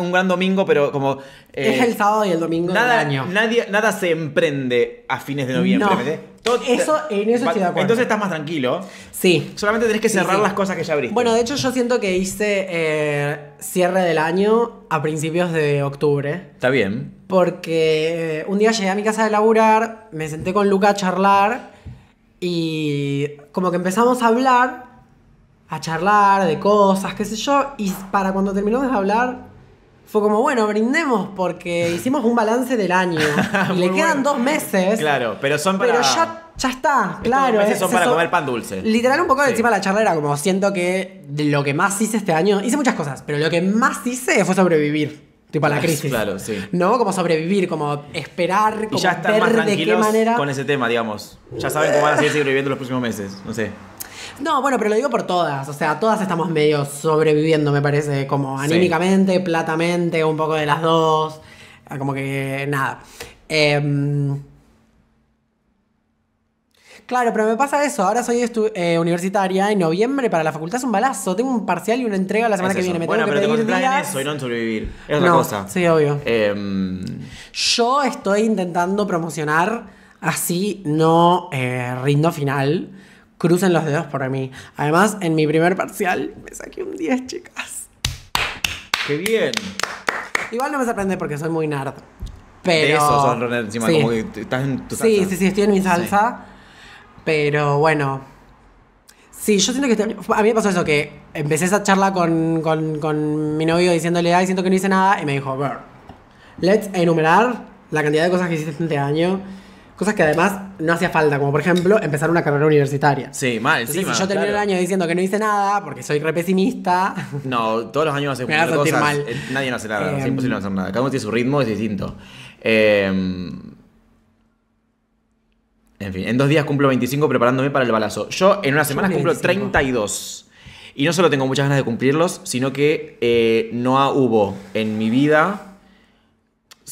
Speaker 1: un gran domingo, pero como. Eh, es el
Speaker 2: sábado y el domingo nada, del año.
Speaker 1: nada se emprende a fines de noviembre.
Speaker 2: No. Todo, eso, en eso estoy de acuerdo. Entonces estás más tranquilo. Sí. Solamente tenés que cerrar las cosas que ya abriste. Bueno, de hecho, yo siento que hice eh, cierre del año a principios de octubre. Está bien. Porque eh, un día llegué a mi casa de laburar, me senté con Luca a charlar y como que empezamos a hablar. A charlar de cosas, qué sé yo, y para cuando terminamos de hablar, fue como, bueno, brindemos porque hicimos un balance del año. y le quedan dos meses. Claro,
Speaker 1: pero son para. Pero ya,
Speaker 2: está, claro. dos meses son para comer
Speaker 1: pan dulce. Literal,
Speaker 2: un poco encima de la charla era como, siento que lo que más hice este año, hice muchas cosas, pero lo que más hice fue sobrevivir. Tipo a la ah, crisis. Claro, sí. ¿No? Como sobrevivir, como esperar, como y ya ver de qué manera. Con
Speaker 1: ese tema, digamos. Ya saben cómo van a seguir sobreviviendo los próximos meses. No sé.
Speaker 2: No, bueno, pero lo digo por todas. O sea, todas estamos medio sobreviviendo, me parece, como anímicamente, platamente, un poco de las dos. Ah, como que nada. Em, claro, pero me pasa eso. Ahora soy eh, universitaria. En noviembre para la facultad es un balazo. Tengo un parcial y una entrega la semana que viene. Me bueno, tengo pero que te concentras en
Speaker 1: eso y no en sobrevivir. Es otra cosa. Sí, obvio. Em,
Speaker 2: Yo estoy intentando promocionar así, no eh, rindo final. Crucen los dedos por mí. Además, en mi primer parcial me saqué un 10, chicas. ¡Qué bien! Igual no me sorprende porque soy muy nerd. Pero... eso encima, sí. como
Speaker 1: estás en tu salsa. Sí, sí, sí, estoy
Speaker 2: en mi salsa. Pero bueno. Sí, yo siento que... A mí me pasó eso, que empecé esa charla con, con, mi novio diciéndole, ay, siento que no hice nada. Y me dijo, ver, let's enumerar la cantidad de cosas que hiciste este año Cosas que además no hacía falta, como por ejemplo empezar una carrera universitaria. Sí, mal, si yo termino el año diciendo que no hice nada porque soy re pesimista. No, todos los años hace me eh, nadie no hace nada, em, es imposible no hacer
Speaker 1: nada. Cada uno tiene su ritmo, es distinto. Em, en fin, en dos días cumplo 25 preparándome para el balazo. Yo en una semana cumplo 32. Y no solo tengo muchas ganas de cumplirlos, sino que eh, no hubo en mi vida.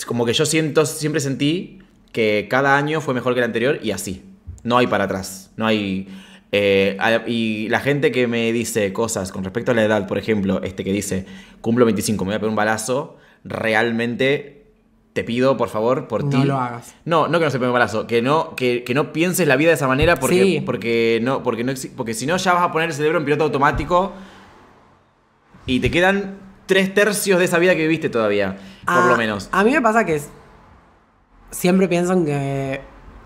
Speaker 1: Como que yo siento, siempre sentí que cada año fue mejor que el anterior y así. No hay para atrás, no hay... Eh, y la gente que me dice cosas con respecto a la edad, por ejemplo, este que dice, cumplo 25, me voy a pegar un balazo, realmente te pido, por favor, por ti. No lo hagas. No, no que no se pegue un balazo, que no, que, no pienses la vida de esa manera porque, porque no, porque no porque si no ya vas a poner el cerebro en piloto automático y te quedan tres tercios de esa vida que viviste todavía, por ah, lo menos.
Speaker 2: A mí me pasa que es siempre piensan que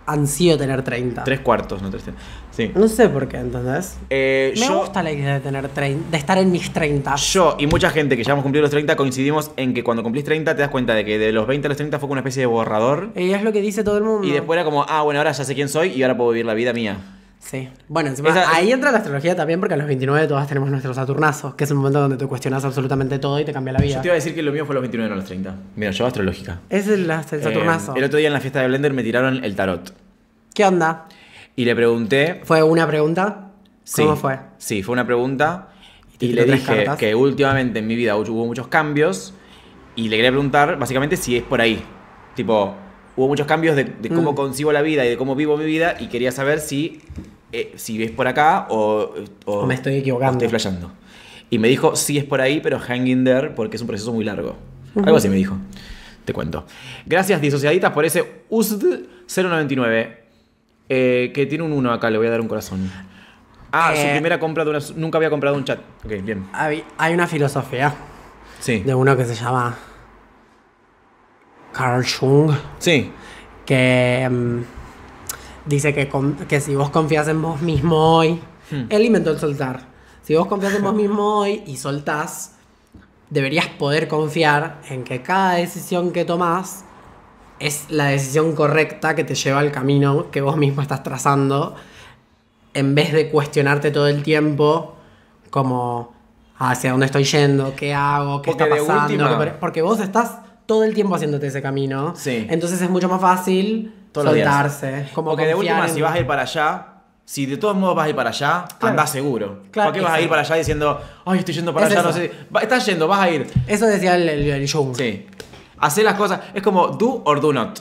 Speaker 2: han sido tener 30. Tres cuartos, no tres. Sí. No sé por qué, entonces. Eh, Me gusta la idea de tener 30, de estar en mis 30.
Speaker 1: Yo y mucha gente que ya hemos cumplido los 30 coincidimos en que cuando cumplís 30 te das cuenta de que de los 20 a los 30 fue como una especie de borrador.
Speaker 2: Y es lo que dice todo el mundo. Y después
Speaker 1: era como, ah, bueno, ahora ya sé quién soy y ahora puedo vivir la vida mía.
Speaker 2: Sí. Bueno, encima, ahí entra la astrología también porque a los 29 todas tenemos nuestro Saturnazo, que es un momento donde tú cuestionas absolutamente todo y te cambia la vida. Yo te
Speaker 1: iba a decir que lo mío fue a los 29, no a los 30. Mira, yo astrológica. Es el, eh, Saturnazo. el otro día en la fiesta de Blender me tiraron el tarot. ¿Qué onda? Y le pregunté... ¿Fue una pregunta? Sí, ¿Cómo fue? Sí, fue una pregunta y, le dije que últimamente en mi vida hubo muchos cambios y le quería preguntar básicamente si es por ahí. Tipo, hubo muchos cambios de, cómo mm. concibo la vida y de cómo vivo mi vida y quería saber si, eh, si es por acá o, me estoy equivocando. estoy flasheando. Y me dijo, sí es por ahí, pero hang in there porque es un proceso muy largo. Algo así me dijo. Te cuento. Gracias, disociaditas, por ese USD 099. Eh, que tiene un 1 acá, le voy a dar un corazón. Ah, su eh, primera compra de una. Nunca había comprado un
Speaker 2: chat. Ok, bien. Hay, hay una filosofía. Sí. De uno que se llama Carl Jung. Sí. Que mm, dice que, que si vos confías en vos mismo hoy, hmm. él inventó el soltar. Si vos confías en vos mismo hoy y soltás, deberías poder confiar en que cada decisión que tomás es la decisión correcta que te lleva al camino que vos mismo estás trazando, en vez de cuestionarte todo el tiempo como ah, hacia dónde estoy yendo, qué hago, qué está pasando. Porque vos estás todo el tiempo haciéndote ese camino. Entonces es mucho más fácil soltarse. Como que de última, si vas a ir
Speaker 1: para allá, si de todos modos vas a ir para allá, andás seguro. Claro, qué vas a ir para allá diciendo, ay, estoy yendo para allá? No sé. Estás yendo, vas a ir. Eso decía el, el, Sí. Hacer las cosas. Es como do or do not.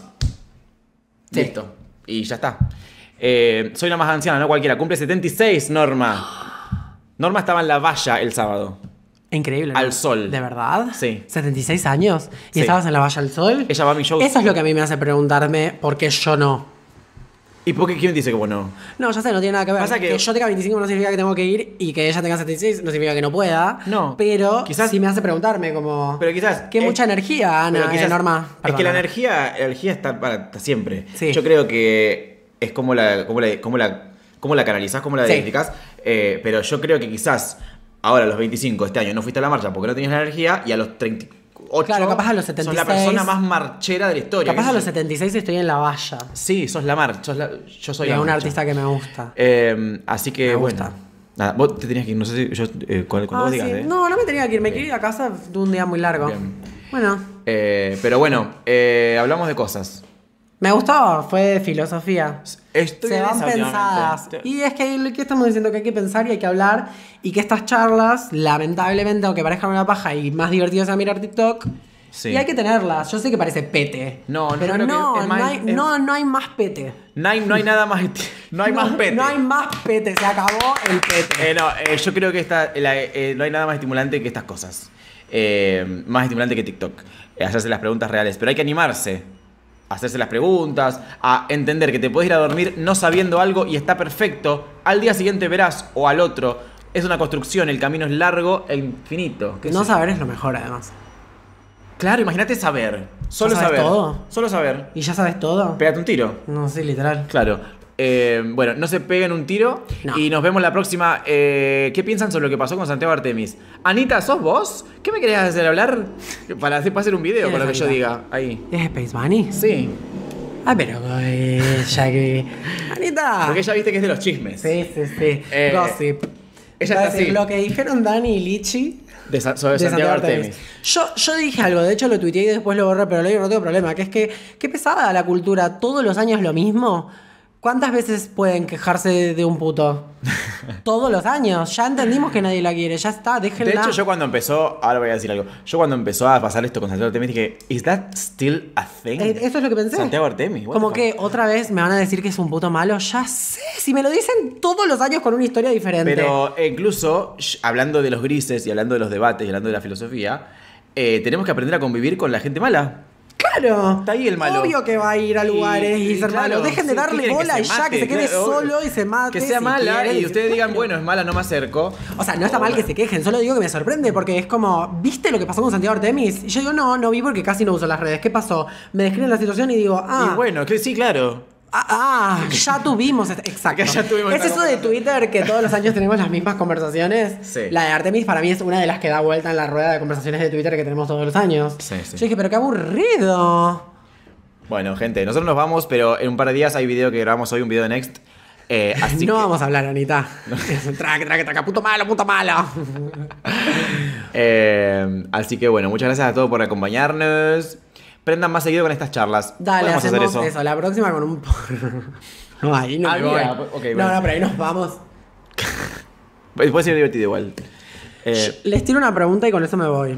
Speaker 1: Listo. Y ya está. Eh, soy la más anciana, no cualquiera. Cumple 76, Norma. Norma estaba en la
Speaker 2: valla el sábado. Increíble. Al sol. ¿De verdad? Sí. 76 años y estabas en la Valla al Sol. Ella va a mi show. Eso es lo que a mí me hace preguntarme por qué yo no. ¿Y por qué quién dice que bueno? No, ya sé, no tiene nada que ver. Pasa que, que, yo tenga 25 no significa que tengo que ir y que ella tenga 76 no significa que no pueda. No. Pero quizás, sí me hace preguntarme como... Pero quizás... Qué mucha energía, Ana, pero eh, quizás, Norma. Es que la
Speaker 1: energía, la energía está para siempre. Sí. Yo creo que es como la... Como la, como la cómo la canalizas, cómo la dedicas. Eh, pero yo creo que quizás ahora a los 25 este año no fuiste a la marcha porque no tenías la energía y a los 38
Speaker 2: claro, capaz a los 76, sos la persona más marchera de la historia. Capaz a los 76 estoy en la valla. Sí, sos la marcha. yo soy un artista que me gusta.
Speaker 1: Em, así que me vos te tenías que ir, no sé si yo, eh, ah, digas. ¿eh? No,
Speaker 2: no me tenía que ir, me quería ir a casa de un día muy largo. Bueno.
Speaker 1: Eh, pero bueno, hablamos de cosas.
Speaker 2: Me gustó, fue de filosofía. Se van pensadas. Y es que, que estamos diciendo que hay que pensar y hay que hablar. Y que estas charlas, lamentablemente, aunque parezcan una paja y más divertidas a mirar TikTok, sí. y hay que tenerlas. Yo sé que parece pete. No, no pero no, no, hay, más pete. No hay, nada más. No hay más pete. No hay más pete, se acabó el
Speaker 1: pete. Eh, no, eh, yo creo que está. Eh, no hay nada más estimulante que estas cosas. más estimulante que TikTok. hacerse las preguntas reales. Pero hay que animarse hacerse las preguntas, a entender que te puedes ir a dormir no sabiendo algo y está perfecto, al día siguiente verás o al otro. Es una construcción, el camino es largo e infinito. No saber es lo mejor, además. Claro, imagínate saber. Solo saber. todo? Solo saber. ¿Y ya sabes todo? Pégate un tiro. No, sí, literal. Claro. Eh, bueno, no se peguen un tiro y nos vemos la próxima. Eh, ¿Qué piensan sobre lo que pasó con Santiago Artemis? Anita, ¿sos vos? ¿Qué me querías hacer hablar? Para hacer, un video Para lo que yo
Speaker 2: diga. Ahí. ¿Es Space Bunny? Sí. Ah, pero eh, ya Anita. Porque ya viste que es de los chismes. Sí, sí, sí. Gossip. Ella Lo que dijeron Dani y Lichi
Speaker 1: sobre Santiago, Artemis.
Speaker 2: Yo, yo dije algo, de hecho lo tuiteé y después lo borré, pero lo digo, no tengo problema, que es que qué pesada la cultura, todos los años lo mismo. ¿Cuántas veces pueden quejarse de un puto? Todos los años. Ya entendimos que nadie la quiere. Ya está, déjenla. De hecho, yo
Speaker 1: cuando empezó, ahora voy a decir algo. Yo cuando empezó a pasar esto con Santiago Artemis dije, ¿is that still a thing? Eh, eso es lo
Speaker 2: que pensé. Santiago Artemis. Como que otra vez me van a decir que es un puto malo. Ya sé. Si me lo dicen todos los años con una historia diferente. Pero
Speaker 1: eh, incluso hablando de los grises y hablando de los debates y hablando de la filosofía, eh, tenemos que aprender a convivir con la gente mala.
Speaker 2: Claro. Está ahí el malo. Obvio que va a ir a lugares y, ser Dejen de darle bola y ya, que se quede solo y se mate. Que sea mala y ustedes digan, bueno, es mala, no me acerco. O sea, no está mal que se quejen, solo digo que me sorprende porque es como, ¿viste lo que pasó con Santiago Artemis? Y yo digo, no, no vi porque casi no uso las redes. ¿Qué pasó? Me describen la situación y digo, ah. Y
Speaker 1: bueno, que sí, claro.
Speaker 2: Ah, ah, ya tuvimos. Exacto. es eso de Twitter que todos los años tenemos las mismas conversaciones. Sí. La de Artemis para mí es una de las que da vuelta en la rueda de conversaciones de Twitter que tenemos todos los años. Sí, sí. Yo dije, pero qué aburrido.
Speaker 1: Bueno, gente, nosotros nos vamos, pero en un par de días hay video que grabamos hoy, un video de Next. Eh, así no
Speaker 2: vamos a hablar, Anita. Traque, traque, traca, puto malo, puto malo.
Speaker 1: Eh, así que bueno, muchas gracias a todos por acompañarnos prendan más seguido con estas charlas. Dale, Podemos hacemos hacer eso.
Speaker 2: La próxima con un No, ahí no ah, voy. no, bueno. no, pero ahí nos vamos.
Speaker 1: Puede ser divertido igual.
Speaker 2: Eh, les tiro una pregunta y con eso me voy.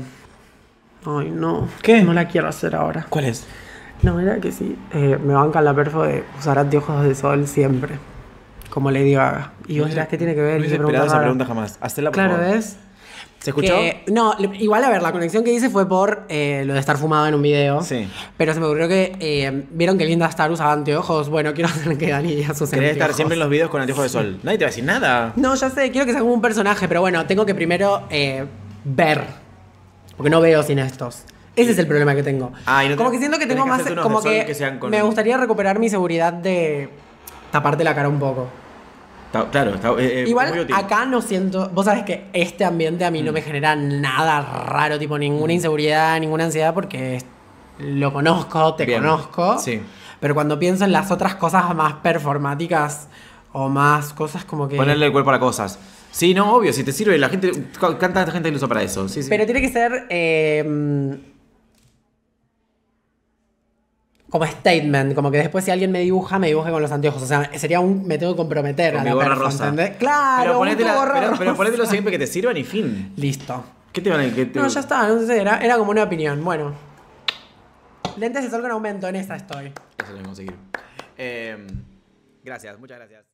Speaker 2: Ay, no. ¿Qué? No la quiero hacer ahora. ¿Cuál es? No, era que sí. Eh, me bancan la perfo de usar anteojos de sol siempre. Como le digo Y vos dirás, ¿qué tiene que ver? No he esperado esa pregunta jamás. Hacela por Claro, es... ¿ves? ¿Se escuchó? no, igual a ver, la conexión que hice fue por eh, lo de estar fumado en un video. Sí. Pero se me ocurrió que eh, vieron que Linda Star usaba anteojos. Bueno, quiero hacer que Dani ya sus estar siempre en los videos
Speaker 1: con anteojos de sol. Nadie te va a decir nada.
Speaker 2: No, ya sé, quiero que sea como un personaje, pero bueno, tengo que primero eh, ver. Porque no veo sin estos. Ese es el problema que tengo. Ah, y como que siento que tengo más. como que, me gustaría recuperar mi seguridad de taparte la cara un poco
Speaker 1: claro, está, eh, eh, Igual
Speaker 2: acá no siento. Vos sabés que este ambiente a mí no mm. me genera nada raro, tipo ninguna mm. inseguridad, ninguna ansiedad, porque lo conozco, te conozco. Sí. Pero cuando pienso en las otras cosas más performáticas o más cosas como que. Ponerle
Speaker 1: el cuerpo a las cosas. Sí, no, obvio, si te sirve, la gente. Canta gente incluso para eso. Sí, sí. Pero
Speaker 2: tiene que ser. Eh, como statement, como que después si alguien me dibuja, me dibuje con los anteojos. O sea, sería un me tengo que comprometer a mi Claro, pero ponete, pero, rosa. pero siempre que te sirvan y fin. Listo. ¿Qué te van a decir? No, ya está, no sé, era, era como una opinión. Bueno. Lentes de sol con aumento, en esta estoy. Eso lo voy a conseguir. Em,
Speaker 1: gracias, muchas gracias.